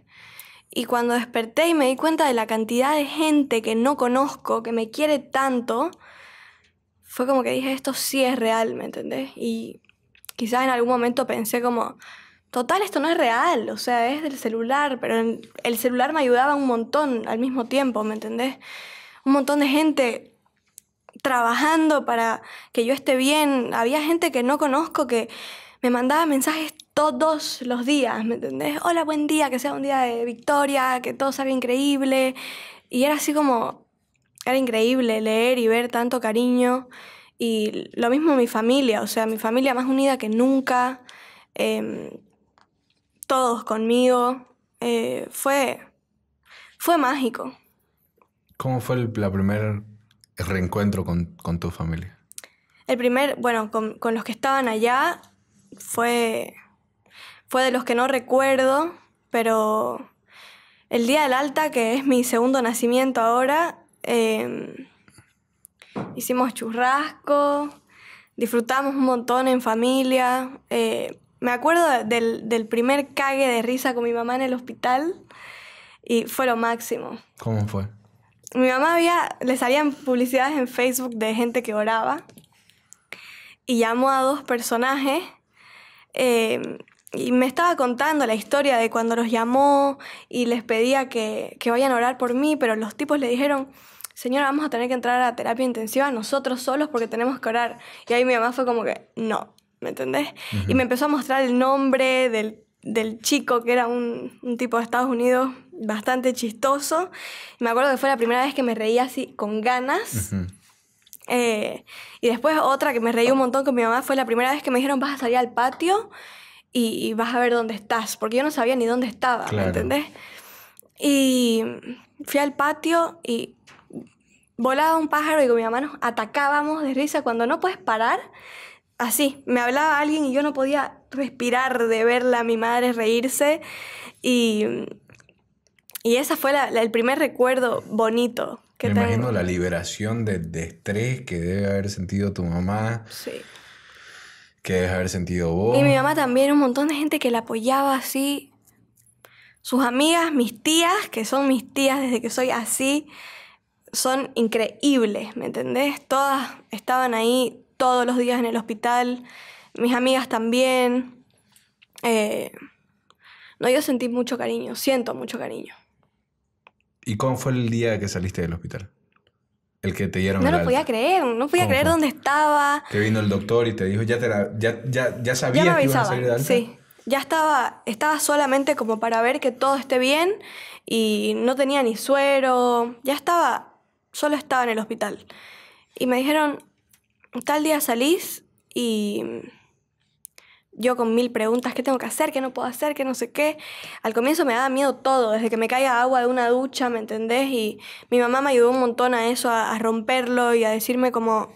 Y cuando desperté y me di cuenta de la cantidad de gente que no conozco, que me quiere tanto, fue como que dije, esto sí es real, ¿me entendés? Y quizás en algún momento pensé como, total, esto no es real, o sea, es del celular, pero el celular me ayudaba un montón al mismo tiempo, ¿me entendés? Un montón de gente trabajando para que yo esté bien, había gente que no conozco que me mandaba mensajes todos los días, ¿me entendés? Hola, buen día, que sea un día de victoria, que todo salga increíble. Y era así como, era increíble leer y ver tanto cariño. Y lo mismo mi familia, o sea, mi familia más unida que nunca, em, todos conmigo, eh, fue, fue mágico. ¿Cómo fue el la primer reencuentro con, tu familia? El primer, bueno, con, con los que estaban allá, fue, fue de los que no recuerdo, pero el día del alta, que es mi segundo nacimiento ahora, em, hicimos churrasco, disfrutamos un montón en familia. Eh, me acuerdo del, primer cague de risa con mi mamá en el hospital y fue lo máximo. ¿Cómo fue? Mi mamá había, le salían publicidades en Facebook de gente que oraba y llamó a dos personajes Em, y me estaba contando la historia de cuando los llamó y les pedía que, vayan a orar por mí, pero los tipos le dijeron, señora, vamos a tener que entrar a terapia intensiva nosotros solos porque tenemos que orar. Y ahí mi mamá fue como que, no, ¿me entendés? Y me empezó a mostrar el nombre del, chico que era un, tipo de Estados Unidos bastante chistoso. me acuerdo que fue la primera vez que me reía así con ganas. Eh, y después otra que me reí un montón con mi mamá fue la primera vez que me dijeron vas a salir al patio y, vas a ver dónde estás, porque yo no sabía ni dónde estaba, ¿me entendés? Y fui al patio y volaba un pájaro y con mi mamá nos atacábamos de risa cuando no puedes parar. Así, me hablaba alguien y yo no podía respirar de verla a mi madre reírse. Y, y ese fue el primer recuerdo bonito me imagino la liberación de, estrés que debe haber sentido tu mamá. Sí. Que debe haber sentido vos. Y mi mamá también, un montón de gente que la apoyaba así. Sus amigas, mis tías, que son mis tías desde que soy así, son increíbles, ¿me entendés? Todas estaban ahí todos los días en el hospital. Mis amigas también. Eh, no, yo sentí mucho cariño, siento mucho cariño. ¿Y cómo fue el día que saliste del hospital? El que te dieron. No lo podía creer, no podía creer dónde estaba. Que vino el doctor y te dijo, ya, te ya, ya, que ibas a salir de Sí, ya estaba, estaba solamente como para ver que todo esté bien y no tenía ni suero, ya estaba, solo estaba en el hospital. Y me dijeron, tal día salís y yo con mil preguntas, ¿qué tengo que hacer? ¿Qué no puedo hacer? ¿Qué no sé qué? Al comienzo me daba miedo todo, desde que me caiga agua de una ducha, ¿me entendés? Y mi mamá me ayudó un montón a eso, a, romperlo y a decirme como,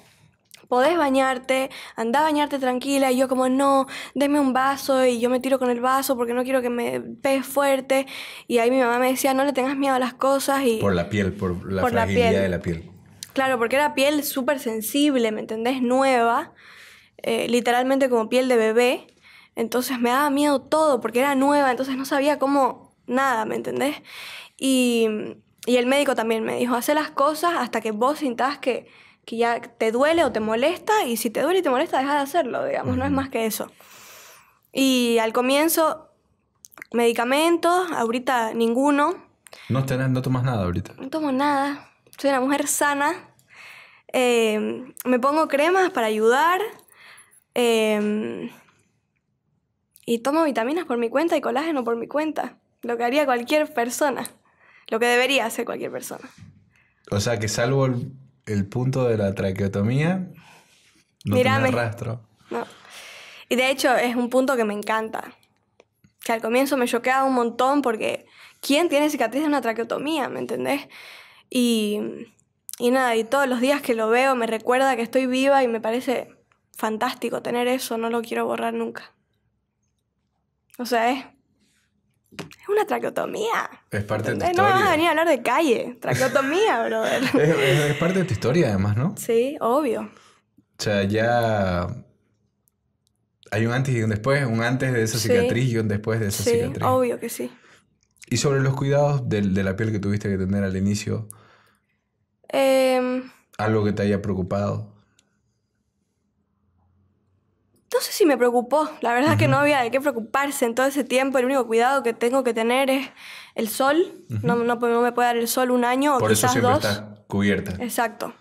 podés bañarte, anda a bañarte tranquila. Y yo como, no, deme un vaso y yo me tiro con el vaso porque no quiero que me pegue fuerte. Y ahí mi mamá me decía, no le tengas miedo a las cosas. Y, por la piel, por la fragilidad de la piel. Claro, porque era piel súper sensible, ¿me entendés? Nueva, eh, literalmente como piel de bebé. Entonces me daba miedo todo porque era nueva, entonces no sabía cómo nada, ¿me entendés? Y, y el médico también me dijo, hace las cosas hasta que vos sintas que, que ya te duele o te molesta y si te duele y te molesta, deja de hacerlo, digamos, no es más que eso. Y al comienzo, medicamentos, ahorita ninguno. No, no tomas nada ahorita. No tomo nada, soy una mujer sana. Eh, me pongo cremas para ayudar. Eh, y tomo vitaminas por mi cuenta y colágeno por mi cuenta. Lo que haría cualquier persona. Lo que debería hacer cualquier persona. O sea que salvo el, punto de la traqueotomía, no tiene rastro. Y de hecho es un punto que me encanta. Que al comienzo me choqueaba un montón porque ¿quién tiene cicatriz de una traqueotomía? ¿Me entendés? y nada, y todos los días que lo veo me recuerda que estoy viva y me parece fantástico tener eso, no lo quiero borrar nunca. O sea, es, una traqueotomía. Es parte de tu historia. No vas a venir a hablar de calle. Traqueotomía, brother. Es, parte de tu historia, además, ¿no? Sí, obvio. O sea, ya hay un antes y un después, un antes de esa cicatriz y un después de esa sí, Obvio que sí. ¿Y sobre los cuidados de, la piel que tuviste que tener al inicio? Em, ¿Algo que te haya preocupado? no sé si me preocupó. La verdad es que no había de qué preocuparse en todo ese tiempo. El único cuidado que tengo que tener es el sol. no, me puede dar el sol un año o quizás eso siempre está cubierta. Exacto.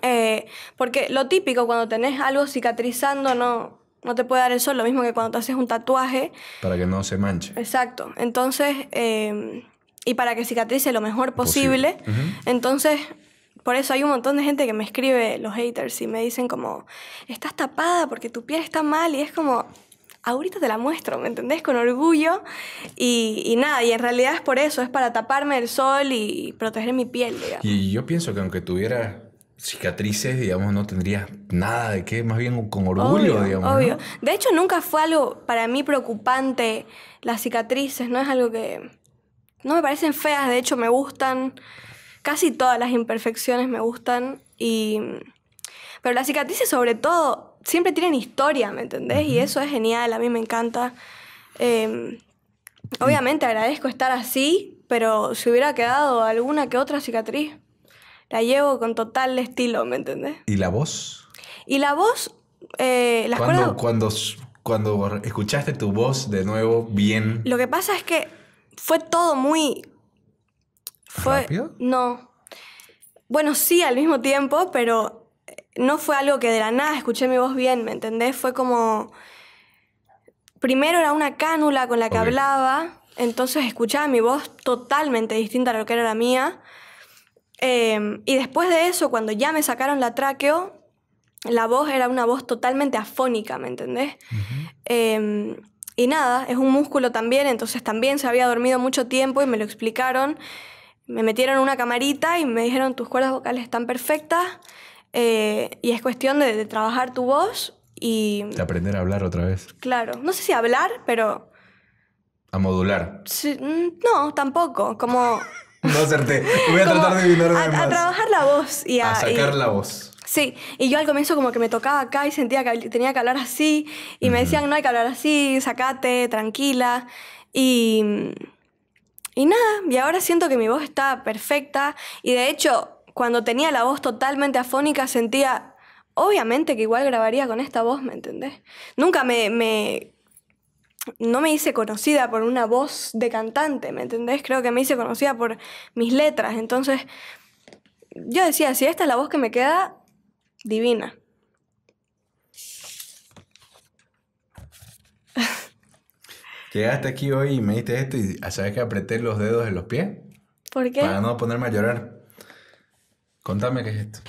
Eh, porque lo típico cuando tenés algo cicatrizando no, no te puede dar el sol. Lo mismo que cuando te haces un tatuaje. Para que no se manche. Exacto. Entonces, eh, y para que cicatrice lo mejor posible. Entonces, por eso hay un montón de gente que me escribe, los haters, y me dicen como, estás tapada porque tu piel está mal, y es como, ahorita te la muestro, ¿me entendés? Con orgullo, y, y nada, y en realidad es por eso, es para taparme el sol y proteger mi piel, digamos. Y yo pienso que aunque tuviera cicatrices, digamos, no tendrías nada de qué, más bien con orgullo, digamos. Obvio. De hecho, nunca fue algo para mí preocupante las cicatrices, no es algo que... No me parecen feas, de hecho me gustan casi todas las imperfecciones me gustan y... Pero las cicatrices sobre todo siempre tienen historia, ¿me entendés? Y eso es genial, a mí me encanta. Em, obviamente agradezco estar así, pero si hubiera quedado alguna que otra cicatriz, la llevo con total estilo, ¿me entendés? ¿Y la voz? Y la voz, eh, cuando, cuando escuchaste tu voz de nuevo bien... Lo que pasa es que fue todo muy fue, No. Bueno, sí, al mismo tiempo, pero eh, no fue algo que de la nada escuché mi voz bien, ¿me entendés? Fue como... Primero era una cánula con la que hablaba, entonces escuchaba mi voz totalmente distinta a lo que era la mía. Em, y después de eso, cuando ya me sacaron la tráqueo, la voz era una voz totalmente afónica, ¿me entendés? Em, y nada, es un músculo también, entonces también se había dormido mucho tiempo y me lo explicaron me metieron una camarita y me dijeron tus cuerdas vocales están perfectas eh, y es cuestión de, trabajar tu voz y... De aprender a hablar otra vez. Claro, no sé si hablar, pero... A modular. Mm, no, tampoco, como... no acerté, voy a tratar de a, a trabajar la voz y a... sacar la voz. Sí, y yo al comienzo como que me tocaba acá y sentía que tenía que hablar así y me decían no hay que hablar así, sacate, tranquila y... Mm, y nada, y ahora siento que mi voz está perfecta y de hecho cuando tenía la voz totalmente afónica sentía, obviamente que igual grabaría con esta voz, ¿me entendés? Nunca me, no me hice conocida por una voz de cantante, ¿me entendés? Creo que me hice conocida por mis letras. Entonces, yo decía, si esta es la voz que me queda, divina. Llegaste aquí hoy y me diste esto y ah, ¿sabes que apreté los dedos en los pies? ¿Por qué? Para no ponerme a llorar. Contame qué es esto.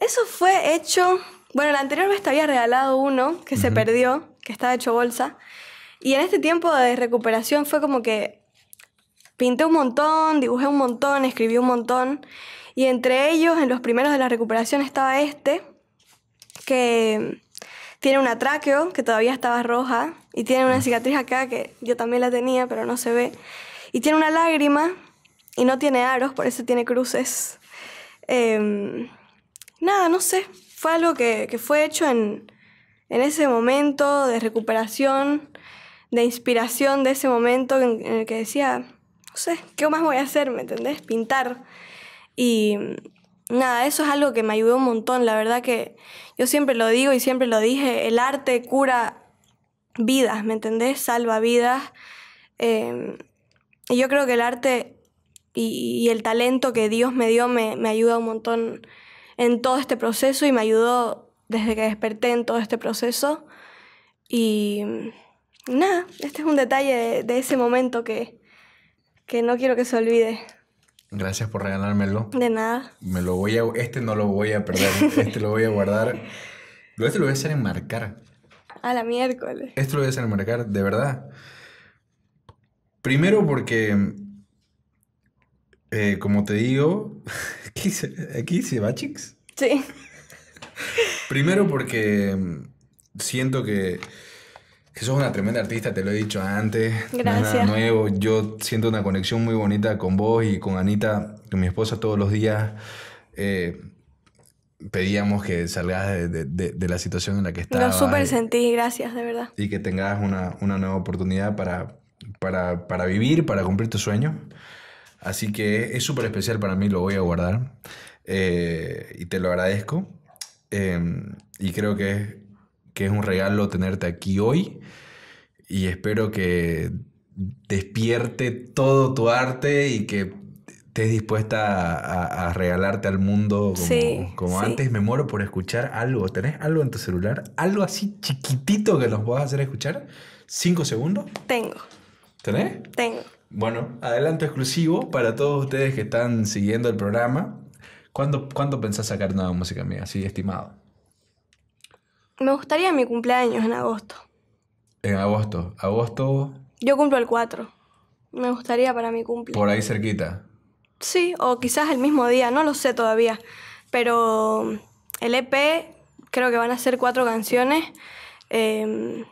Eso fue hecho... Bueno, la anterior vez te había regalado uno que se perdió, que estaba hecho bolsa. Y en este tiempo de recuperación fue como que pinté un montón, dibujé un montón, escribí un montón. Y entre ellos, en los primeros de la recuperación estaba este, que tiene una tráqueo que todavía estaba roja y tiene una ah. cicatriz acá que yo también la tenía, pero no se ve. Y tiene una lágrima y no tiene aros, por eso tiene cruces. Em, nada, no sé. Fue algo que, fue hecho en, ese momento de recuperación, de inspiración de ese momento en, en el que decía, no sé, ¿qué más voy a hacer? ¿Me entendés? Pintar. Y nada, eso es algo que me ayudó un montón. La verdad que yo siempre lo digo y siempre lo dije, el arte cura vidas, ¿me entendés? Salva vidas. Em, y yo creo que el arte y, el talento que Dios me dio me, ayuda un montón en todo este proceso y me ayudó desde que desperté en todo este proceso. Y nada, este es un detalle de, de ese momento que, que no quiero que se olvide. Gracias por regalármelo. De nada. Me lo voy a, este no lo voy a perder, este lo voy a guardar. Este lo voy a hacer enmarcar. A la miércoles. Esto lo voy a hacer enmarcar, de verdad. Primero porque, eh, como te digo, aquí se, aquí va, chicos. Sí. Primero porque siento que que sos una tremenda artista, te lo he dicho antes. Gracias. Nada nuevo. Yo siento una conexión muy bonita con vos y con Anita, con mi esposa todos los días. Eh, pedíamos que salgas de, la situación en la que estás. Lo súper sentí, gracias, de verdad. Y que tengas una, nueva oportunidad para, para, vivir, para cumplir tu sueño. Así que es súper especial para mí, lo voy a guardar. Eh, y te lo agradezco. Em, y creo que que es un regalo tenerte aquí hoy y espero que despierte todo tu arte y que estés dispuesta a, regalarte al mundo como, antes. Me muero por escuchar algo. ¿Tenés algo en tu celular? ¿Algo así chiquitito que nos puedas hacer escuchar? ¿Cinco segundos? Tengo. ¿Tenés? Tengo. Bueno, adelanto exclusivo para todos ustedes que están siguiendo el programa. ¿Cuándo, ¿cuándo pensás sacar nueva música mía? Así, estimado. Me gustaría mi cumpleaños en agosto. En agosto. Agosto. Yo cumplo el 4. Me gustaría para mi cumpleaños. Por ahí cerquita. Sí, o quizás el mismo día, no lo sé todavía. Pero el EP creo que van a ser cuatro canciones. Em,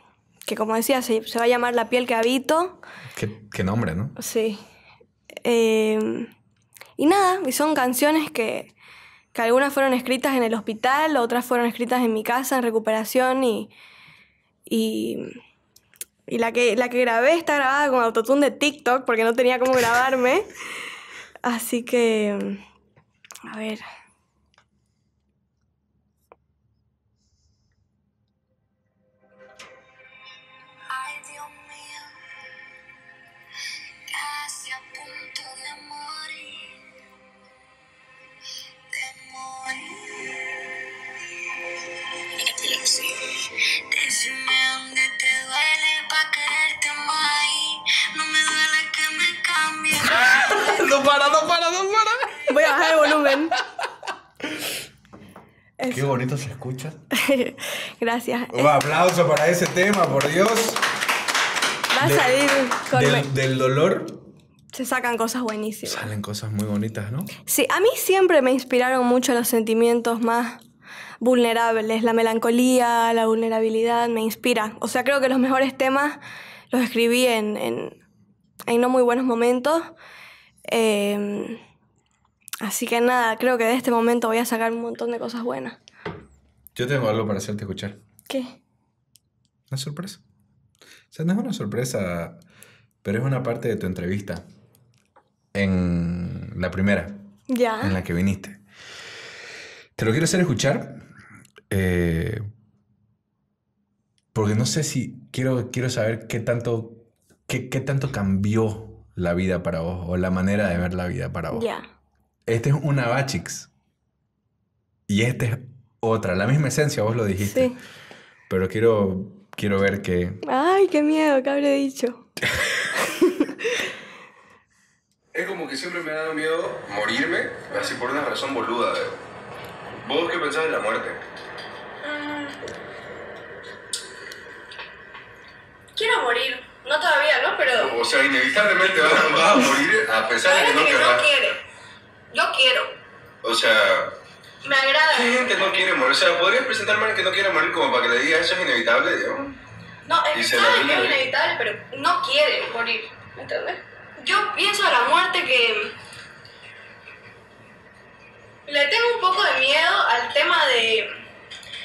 que como decía, se, va a llamar La piel que habito. Qué, nombre, ¿no? Sí. Em, y nada, y son canciones que, que algunas fueron escritas en el hospital, otras fueron escritas en mi casa en recuperación y, y, y la, que, la que grabé está grabada con autotune de TikTok porque no tenía cómo grabarme. Así que, a ver, No que me no para, no para, no para. Voy a bajar el volumen. Qué bonito se escucha. Gracias. Un aplauso para ese tema, por Dios. Va a salir con del, del dolor se sacan cosas buenísimas. Salen cosas muy bonitas, ¿no? Sí, a mí siempre me inspiraron mucho los sentimientos más vulnerables. La melancolía, la vulnerabilidad me inspira. O sea, creo que los mejores temas los escribí en, en, no muy buenos momentos. Em, así que nada, creo que de este momento voy a sacar un montón de cosas buenas. Yo tengo algo para hacerte escuchar. ¿Qué? Una sorpresa. O sea, no es una sorpresa, pero es una parte de tu entrevista. En la primera. Ya. En la que viniste. Te lo quiero hacer escuchar. Eh, porque no sé si quiero, quiero saber qué tanto, qué, tanto cambió la vida para vos o la manera de ver la vida para vos. Ya. Este es una Bachix. Y esta es otra, la misma esencia, vos lo dijiste. Sí. Pero quiero, quiero ver qué... Ay, qué miedo, qué habré dicho. es como que siempre me ha dado miedo morirme, así por una razón boluda. Eh. ¿Vos qué pensás de la muerte? Mm. Quiero morir. No todavía, ¿no? Pero... O sea, inevitablemente va a morir a pesar de que no, que no quiere. Yo quiero. O sea... Me agrada. ¿Qué que no quiere morir? O sea, ¿podrías presentar a que no quiere morir como para que le diga eso es inevitable, digamos? No, es que sabe que es inevitable, pero no quiere morir, ¿Me entiendes? Yo pienso a la muerte que le tengo un poco de miedo al tema de,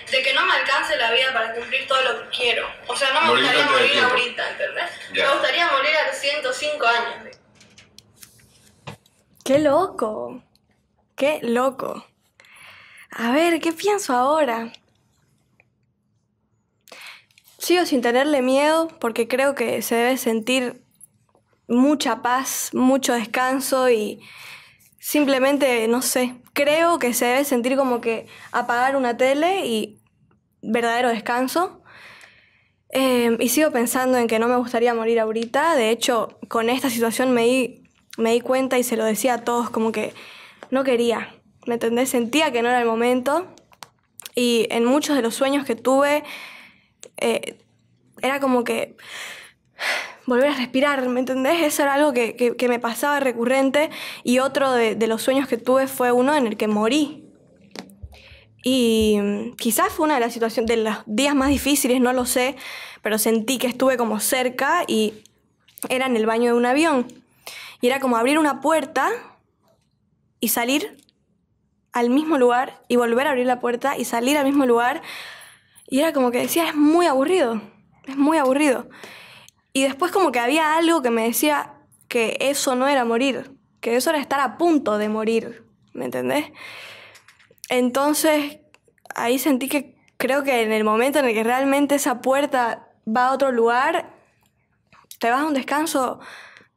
que no me alcance la vida para cumplir todo lo que quiero. O sea, no me gustaría morir ahorita, ¿entendés? Me gustaría morir a los 105 años. ¡Qué loco! ¡Qué loco! A ver, ¿qué pienso ahora? Sigo sin tenerle miedo porque creo que se debe sentir mucha paz, mucho descanso y Simplemente, no sé, creo que se debe sentir como que apagar una tele y verdadero descanso. Em, y sigo pensando en que no me gustaría morir ahorita. De hecho, con esta situación me di, me di cuenta y se lo decía a todos como que no quería. ¿Me entendés? Sentía que no era el momento. Y en muchos de los sueños que tuve, eh, era como que volver a respirar, ¿me entendés? Eso era algo que, me pasaba recurrente y otro de, de, los sueños que tuve fue uno en el que morí. Y mm, quizás fue una de las situaciones, de los días más difíciles, no lo sé, pero sentí que estuve como cerca y era en el baño de un avión. Y era como abrir una puerta y salir al mismo lugar y volver a abrir la puerta y salir al mismo lugar. Y era como que decía, es muy aburrido, es muy aburrido. Y después como que había algo que me decía que eso no era morir, que eso era estar a punto de morir, ¿me entendés? Entonces ahí sentí que creo que en el momento en el que realmente esa puerta va a otro lugar, te vas a un descanso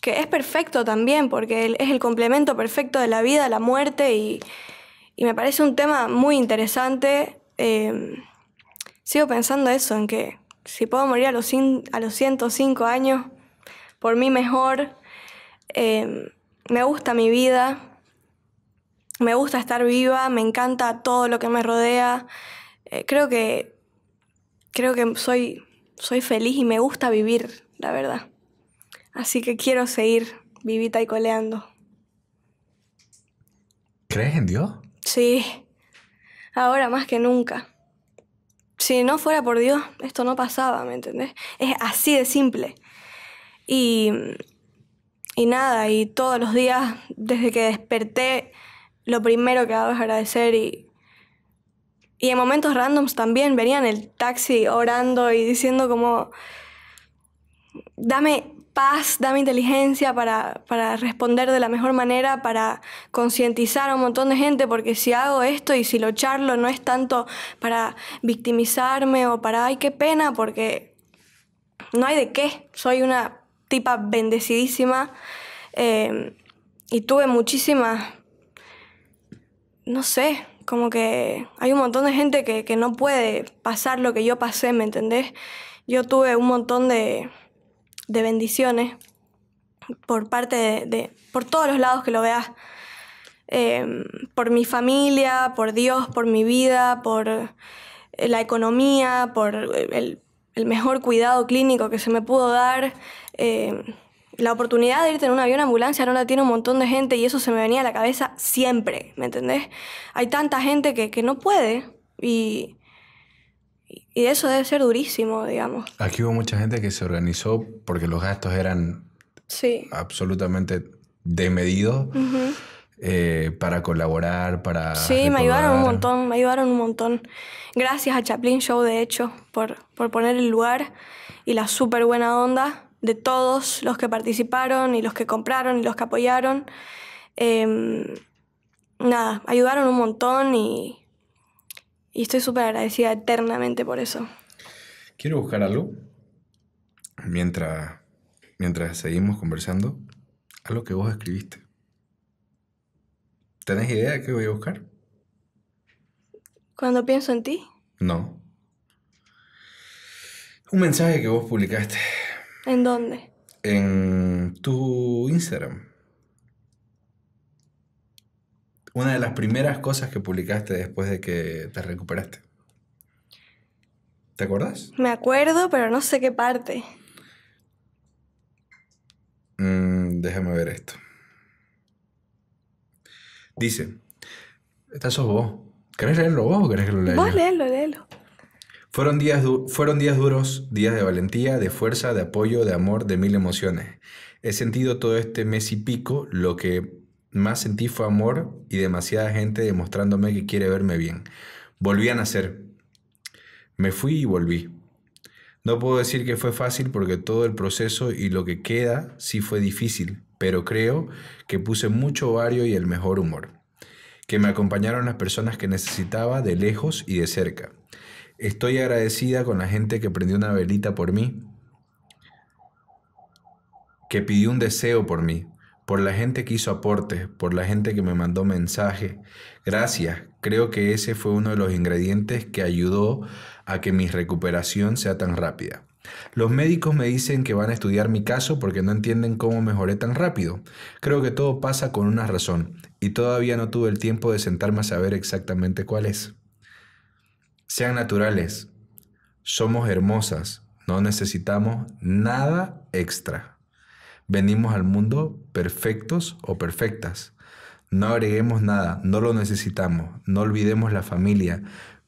que es perfecto también, porque es el complemento perfecto de la vida, la muerte, y, me parece un tema muy interesante. Eh, sigo pensando eso, en que si puedo morir a los, 105 años, por mí mejor. Eh, me gusta mi vida, me gusta estar viva, me encanta todo lo que me rodea. Eh, creo que creo que soy soy feliz y me gusta vivir, la verdad. Así que quiero seguir vivita y coleando. ¿Crees en Dios? Sí. Ahora más que nunca si no fuera por Dios, esto no pasaba, ¿me entendés? Es así de simple. Y, y nada, y todos los días, desde que desperté, lo primero que hago es agradecer y, y en momentos randoms también en el taxi orando y diciendo como, dame paz, dame inteligencia para, responder de la mejor manera, para concientizar a un montón de gente, porque si hago esto y si lo charlo no es tanto para victimizarme o para, ay, qué pena, porque no hay de qué. Soy una tipa bendecidísima em, y tuve muchísimas, no sé, como que hay un montón de gente que, que no puede pasar lo que yo pasé, ¿me entendés? Yo tuve un montón de de bendiciones por parte de, por todos los lados que lo veas, em, por mi familia, por Dios, por mi vida, por eh, la economía, por eh, el, mejor cuidado clínico que se me pudo dar. Em, la oportunidad de irte en un avión ambulancia no la tiene un montón de gente y eso se me venía a la cabeza siempre, ¿me entendés? Hay tanta gente que, que no puede y y eso debe ser durísimo, digamos. Aquí hubo mucha gente que se organizó porque los gastos eran sí. absolutamente desmedidos. Eh, para colaborar, para... Sí, me ayudaron un montón, me ayudaron un montón. Gracias a Chaplin Show, de hecho, por, por poner el lugar y la súper buena onda de todos los que participaron y los que compraron y los que apoyaron. Em, nada, ayudaron un montón y, y estoy súper agradecida eternamente por eso. Quiero buscar algo mientras, mientras seguimos conversando. Algo que vos escribiste. ¿Tenés idea de qué voy a buscar? ¿Cuando pienso en ti? No. Un mensaje que vos publicaste. ¿En dónde? En tu Instagram. una de las primeras cosas que publicaste después de que te recuperaste. ¿Te acuerdas? Me acuerdo, pero no sé qué parte. Mm, déjame ver esto. Dice, estás sos vos. ¿Querés leerlo vos o querés que lo lea? Vos léelo, léelo. Fueron días, fueron días duros, días de valentía, de fuerza, de apoyo, de amor, de mil emociones. He sentido todo este mes y pico lo que más sentí fue amor y demasiada gente demostrándome que quiere verme bien. Volví a nacer. Me fui y volví. No puedo decir que fue fácil porque todo el proceso y lo que queda sí fue difícil, pero creo que puse mucho vario y el mejor humor. Que me acompañaron las personas que necesitaba de lejos y de cerca. Estoy agradecida con la gente que prendió una velita por mí, que pidió un deseo por mí, por la gente que hizo aportes, por la gente que me mandó mensajes. Gracias. Creo que ese fue uno de los ingredientes que ayudó a que mi recuperación sea tan rápida. Los médicos me dicen que van a estudiar mi caso porque no entienden cómo mejoré tan rápido. Creo que todo pasa con una razón y todavía no tuve el tiempo de sentarme a saber exactamente cuál es. Sean naturales. Somos hermosas. No necesitamos nada extra. Venimos al mundo perfectos o perfectas. No agreguemos nada, no lo necesitamos. No olvidemos la familia.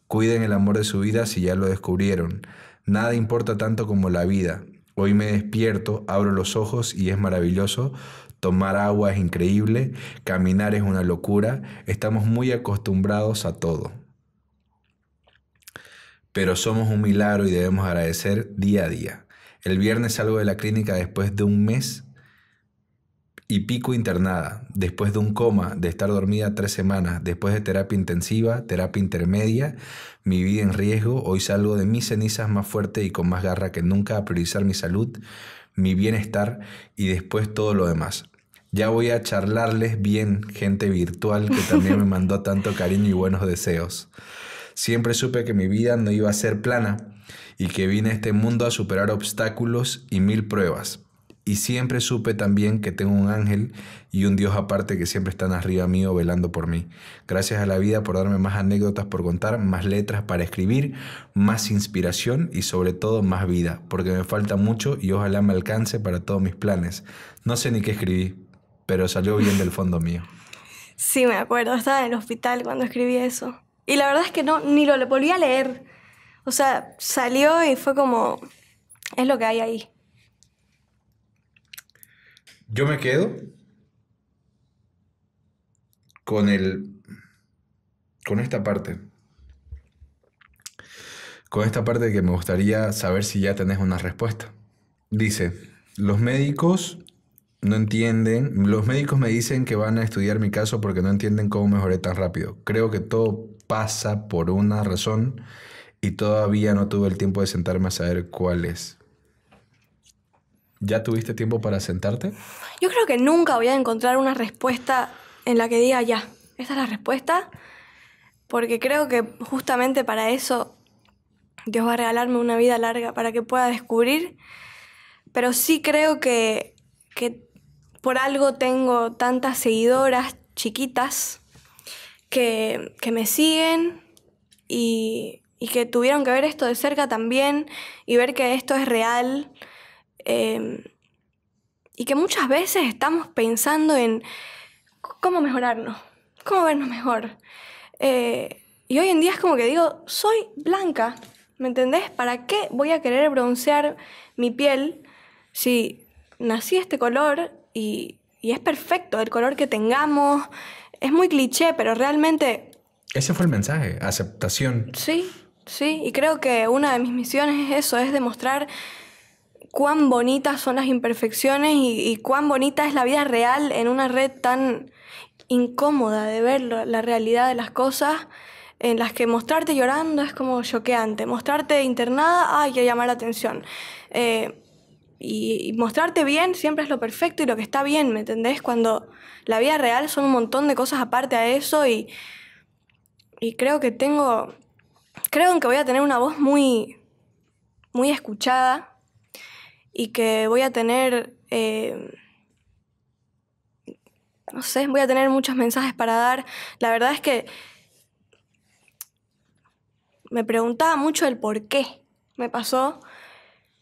Cuiden el amor de su vida si ya lo descubrieron. Nada importa tanto como la vida. Hoy me despierto, abro los ojos y es maravilloso. Tomar agua es increíble, caminar es una locura, estamos muy acostumbrados a todo. Pero somos un milagro y debemos agradecer día a día. El viernes salgo de la clínica después de un mes y pico internada, después de un coma, de estar dormida tres semanas, después de terapia intensiva, terapia intermedia, mi vida en riesgo, hoy salgo de mis cenizas más fuerte y con más garra que nunca a priorizar mi salud, mi bienestar y después todo lo demás. Ya voy a charlarles bien, gente virtual que también me mandó tanto cariño y buenos deseos. Siempre supe que mi vida no iba a ser plana y que vine a este mundo a superar obstáculos y mil pruebas y siempre supe también que tengo un ángel y un Dios aparte que siempre están arriba mío velando por mí. Gracias a la vida por darme más anécdotas por contar, más letras para escribir, más inspiración y sobre todo más vida, porque me falta mucho y ojalá me alcance para todos mis planes. No sé ni qué escribí, pero salió bien del fondo mío. Sí, me acuerdo, estaba en el hospital cuando escribí eso. Y la verdad es que no, ni lo volví a leer. O sea, salió y fue como, es lo que hay ahí. Yo me quedo con el con esta parte. Con esta parte que me gustaría saber si ya tenés una respuesta. Dice, los médicos no entienden, los médicos me dicen que van a estudiar mi caso porque no entienden cómo mejoré tan rápido. Creo que todo pasa por una razón y todavía no tuve el tiempo de sentarme a saber cuál es. ¿Ya tuviste tiempo para sentarte? Yo creo que nunca voy a encontrar una respuesta en la que diga ya, esta es la respuesta, porque creo que justamente para eso Dios va a regalarme una vida larga para que pueda descubrir, pero sí creo que, por algo tengo tantas seguidoras chiquitas que, me siguen y, y que tuvieron que ver esto de cerca también y ver que esto es real Em, y que muchas veces estamos pensando en cómo mejorarnos, cómo vernos mejor. Eh, y hoy en día es como que digo, soy blanca, ¿me entendés? ¿Para qué voy a querer broncear mi piel si nací este color y, y es perfecto el color que tengamos? Es muy cliché, pero realmente... Ese fue el mensaje, aceptación. Sí, sí, y creo que una de mis misiones es eso, es demostrar cuán bonitas son las imperfecciones y, cuán bonita es la vida real en una red tan incómoda de ver la realidad de las cosas en las que mostrarte llorando es como choqueante, mostrarte internada hay que llamar la atención. Eh, y, mostrarte bien siempre es lo perfecto y lo que está bien, ¿me entendés? Cuando la vida real son un montón de cosas aparte a eso y, y creo que tengo, creo que voy a tener una voz muy, muy escuchada y que voy a tener, eh, no sé, voy a tener muchos mensajes para dar. La verdad es que me preguntaba mucho el por qué me pasó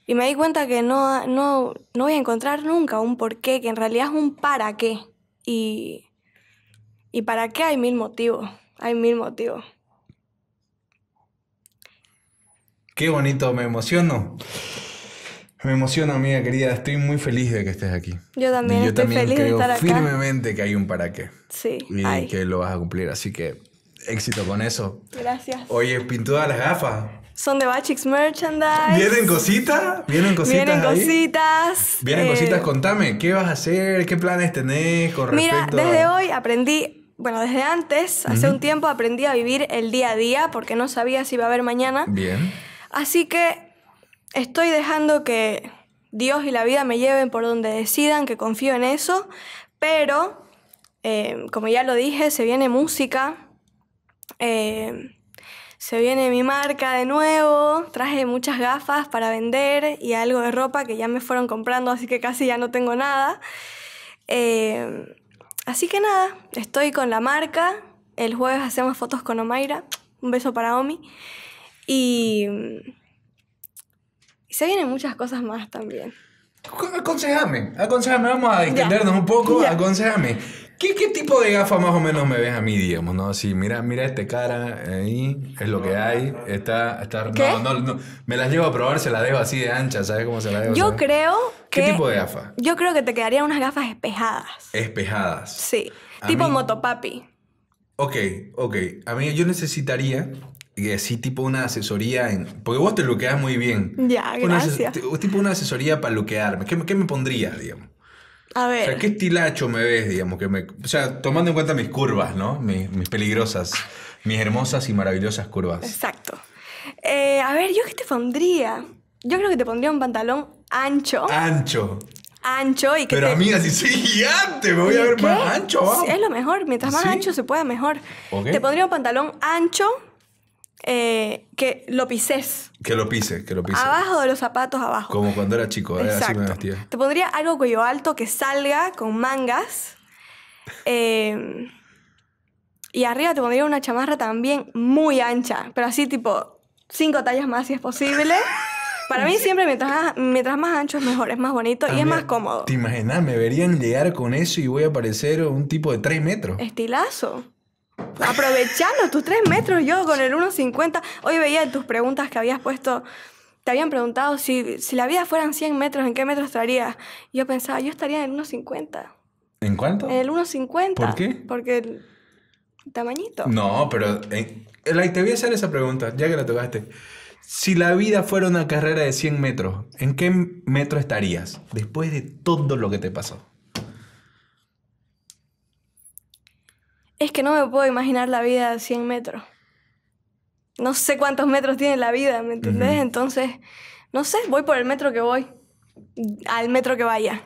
y me di cuenta que no, no, voy a encontrar nunca un por qué, que en realidad es un para qué. Y, y para qué hay mil motivos, hay mil motivos. Qué bonito, me emociono. Me emociona, amiga querida. Estoy muy feliz de que estés aquí. Yo también. estoy feliz de estar acá. firmemente que hay un para qué. Sí. Y que lo vas a cumplir. Así que éxito con eso. Gracias. Oye, pintudas las gafas. Son de Bachix Merchandise. ¿Vienen cositas? ¿Vienen cositas? Vienen cositas. ¿Vienen eh, cositas? Contame, ¿qué vas a hacer? ¿Qué planes tenés con Mira, desde hoy aprendí bueno, desde antes, hace un tiempo aprendí a vivir el día a día porque no sabía si iba a haber mañana. Bien. Así que estoy dejando que Dios y la vida me lleven por donde decidan, que confío en eso, pero eh, como ya lo dije, se viene música, eh, se viene mi marca de nuevo, traje muchas gafas para vender y algo de ropa que ya me fueron comprando, así que casi ya no tengo nada. Eh, así que nada, estoy con la marca, el jueves hacemos fotos con Omaira, un beso para Omi y se vienen muchas cosas más también. Aconsejame, aconsejame, vamos a entendernos un poco, aconsejame. ¿Qué, tipo de gafa más o menos me ves a mí, digamos, Así, mira, mira este cara ahí, es lo que hay, está, No, no, me las llevo a probar, se las dejo así de ancha, ¿sabes cómo se las dejo? Yo creo ¿Qué que... tipo de gafa? Yo creo que te quedarían unas gafas espejadas. Espejadas. Sí, tipo motopapi. Ok, ok, a mí yo necesitaría así tipo una asesoría en... Porque vos te quedas muy bien. Ya, gracias. tipo una asesoría para loquearme ¿Qué, me pondrías, digamos? A ver. O sea, ¿qué estilacho me ves, digamos? Que o sea, tomando en cuenta mis curvas, ¿no? Mis, peligrosas, mis hermosas y maravillosas curvas. Exacto. Eh, a ver, ¿yo qué te pondría? Yo creo que te pondría un pantalón ancho. Ancho ancho y que Pero amiga, si soy gigante, me voy a ver más ancho. Es lo mejor, mientras ¿Ah, más ancho se pueda, mejor. Te pondría un pantalón ancho, eh, que lo pises. Que lo pises que lo pises Abajo de los zapatos, abajo. Como cuando era chico, ¿eh? así me vestía. Te pondría algo cuello alto que salga con mangas. Em, y arriba te pondría una chamarra también muy ancha, pero así tipo cinco tallas más si es posible. Para mí siempre mientras, mientras más ancho es mejor, es más bonito y es más cómodo. ¿Te imaginas? Me verían llegar con eso y voy a parecer un tipo de 3 metros. Estilazo. Aprovechando tus tres metros, yo con el 1.50. Hoy veía tus preguntas que habías puesto. Te habían preguntado si, la vida fueran 100 metros, ¿en qué metro estarías? yo pensaba, yo estaría en el 1.50. ¿En cuánto? En el 1.50. ¿Por qué? Porque el tamañito. No, pero eh, te voy a hacer esa pregunta, ya que la tocaste. Si la vida fuera una carrera de 100 metros, ¿en qué metro estarías después de todo lo que te pasó? Es que no me puedo imaginar la vida a 100 metros. No sé cuántos metros tiene la vida, ¿me entendés? Entonces, no sé, voy por el metro que voy, al metro que vaya.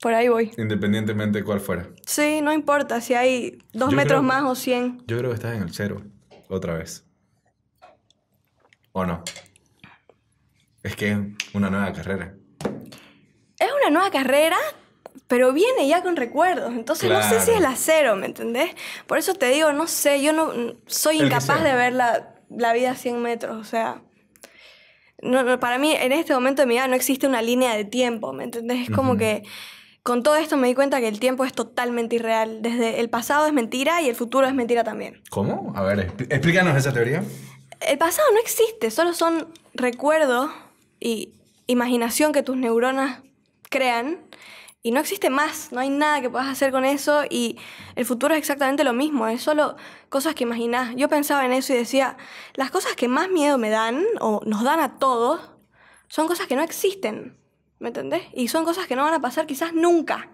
Por ahí voy. Independientemente de cuál fuera. Sí, no importa si hay dos metros más o 100. Yo creo que estás en el cero, otra vez. ¿O no? Es que es una nueva carrera. Es una nueva carrera pero viene ya con recuerdos. Entonces no sé si es el acero, ¿me entendés? Por eso te digo, no sé, yo no soy incapaz de ver la, vida a 100 metros, o sea. para mí, en este momento de mi vida no existe una línea de tiempo, ¿me entendés? Es como que con todo esto me di cuenta que el tiempo es totalmente irreal. Desde el pasado es mentira y el futuro es mentira también. ¿Cómo? A ver, explícanos esa teoría. El pasado no existe, solo son recuerdos y imaginación que tus neuronas crean y no existe más, no hay nada que puedas hacer con eso y el futuro es exactamente lo mismo, es solo cosas que imaginás. Yo pensaba en eso y decía, las cosas que más miedo me dan o nos dan a todos son cosas que no existen, ¿me entendés? Y son cosas que no van a pasar quizás nunca.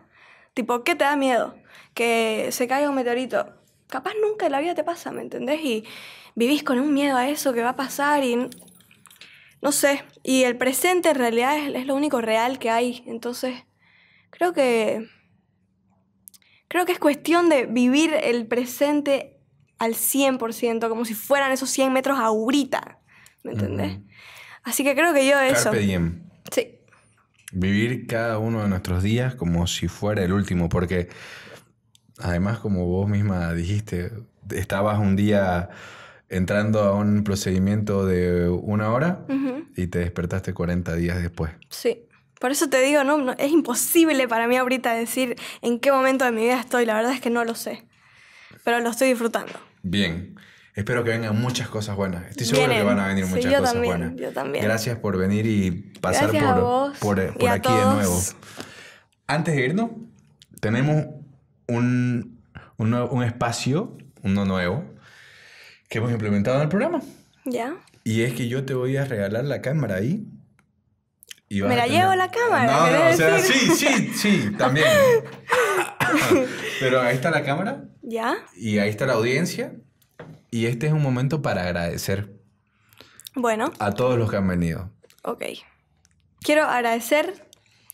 Tipo, ¿qué te da miedo? Que se caiga un meteorito. Capaz nunca en la vida te pasa, ¿me entendés? Y vivís con un miedo a eso que va a pasar y no sé. Y el presente en realidad es, es lo único real que hay. Entonces Creo que. Creo que es cuestión de vivir el presente al 100%, como si fueran esos 100 metros ahorita. ¿Me entendés? Así que creo que yo eso. Sí. Vivir cada uno de nuestros días como si fuera el último, porque además, como vos misma dijiste, estabas un día entrando a un procedimiento de una hora y te despertaste 40 días después. Sí. Por eso te digo, no, es imposible para mí ahorita decir en qué momento de mi vida estoy. La verdad es que no lo sé. Pero lo estoy disfrutando. Bien. Espero que vengan muchas cosas buenas. Estoy seguro que van a venir muchas cosas buenas. Yo también. Gracias por venir y pasar por, por, aquí de nuevo. Antes de irnos, tenemos un, un, espacio, uno nuevo, que hemos implementado en el programa. Ya. Y es que yo te voy a regalar la cámara ahí me la llevo la cámara. o sea, sí, sí, sí, también. Pero ahí está la cámara. Ya. Y ahí está la audiencia. Y este es un momento para agradecer. Bueno. A todos los que han venido. Ok. Quiero agradecer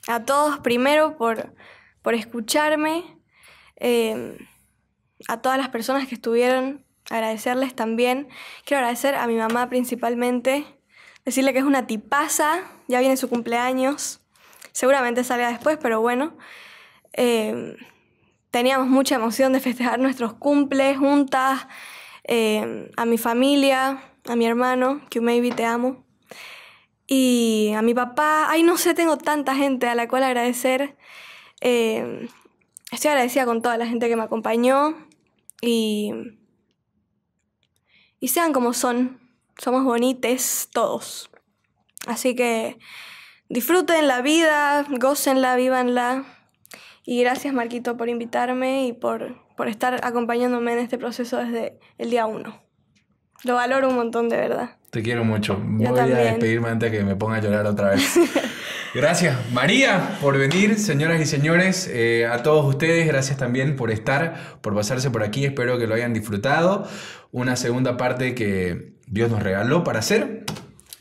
a todos primero por, por escucharme. Eh, a todas las personas que estuvieron. Agradecerles también. Quiero agradecer a mi mamá principalmente decirle que es una tipaza, ya viene su cumpleaños, seguramente salga después, pero bueno. Eh, teníamos mucha emoción de festejar nuestros cumples juntas, eh, a mi familia, a mi hermano, que maybe te amo, y a mi papá. Ay, no sé, tengo tanta gente a la cual agradecer. Eh, estoy agradecida con toda la gente que me acompañó y, y sean como son somos bonites todos. Así que disfruten la vida, gocenla, vívanla. Y gracias Marquito por invitarme y por, por estar acompañándome en este proceso desde el día uno. Lo valoro un montón, de verdad. Te quiero mucho. Voy a despedirme antes que me ponga a llorar otra vez. Gracias, María, por venir, señoras y señores. Eh, a todos ustedes, gracias también por estar, por pasarse por aquí. Espero que lo hayan disfrutado. Una segunda parte que Dios nos regaló para hacer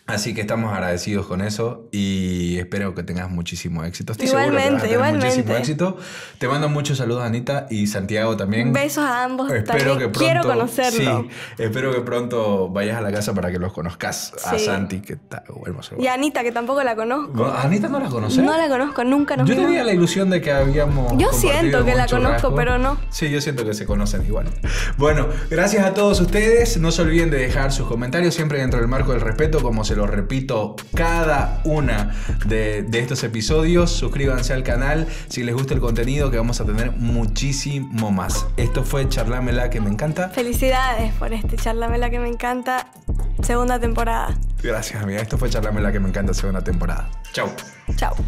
Así que estamos agradecidos con eso y espero que tengas muchísimo éxito. igualmente, igualmente. Muchísimo éxito. Te mando muchos saludos, Anita y Santiago también. Besos a ambos. Espero que pronto, Quiero conocerlos. Sí, espero que pronto vayas a la casa para que los conozcas. A Santi, que está Y a Anita, que tampoco la conozco. ¿A Anita no la conoces? No la conozco, nunca nos Yo tenía la ilusión de que habíamos. Yo siento que la conozco, pero no. Sí, yo siento que se conocen igual. Bueno, gracias a todos ustedes. No se olviden de dejar sus comentarios siempre dentro del marco del respeto, como se lo repito, cada una de, estos episodios. Suscríbanse al canal si les gusta el contenido que vamos a tener muchísimo más. Esto fue Charlamela que me encanta. Felicidades por este Charlamela que me encanta, segunda temporada. Gracias, amiga. Esto fue Charlamela que me encanta, segunda temporada. Chau. Chau.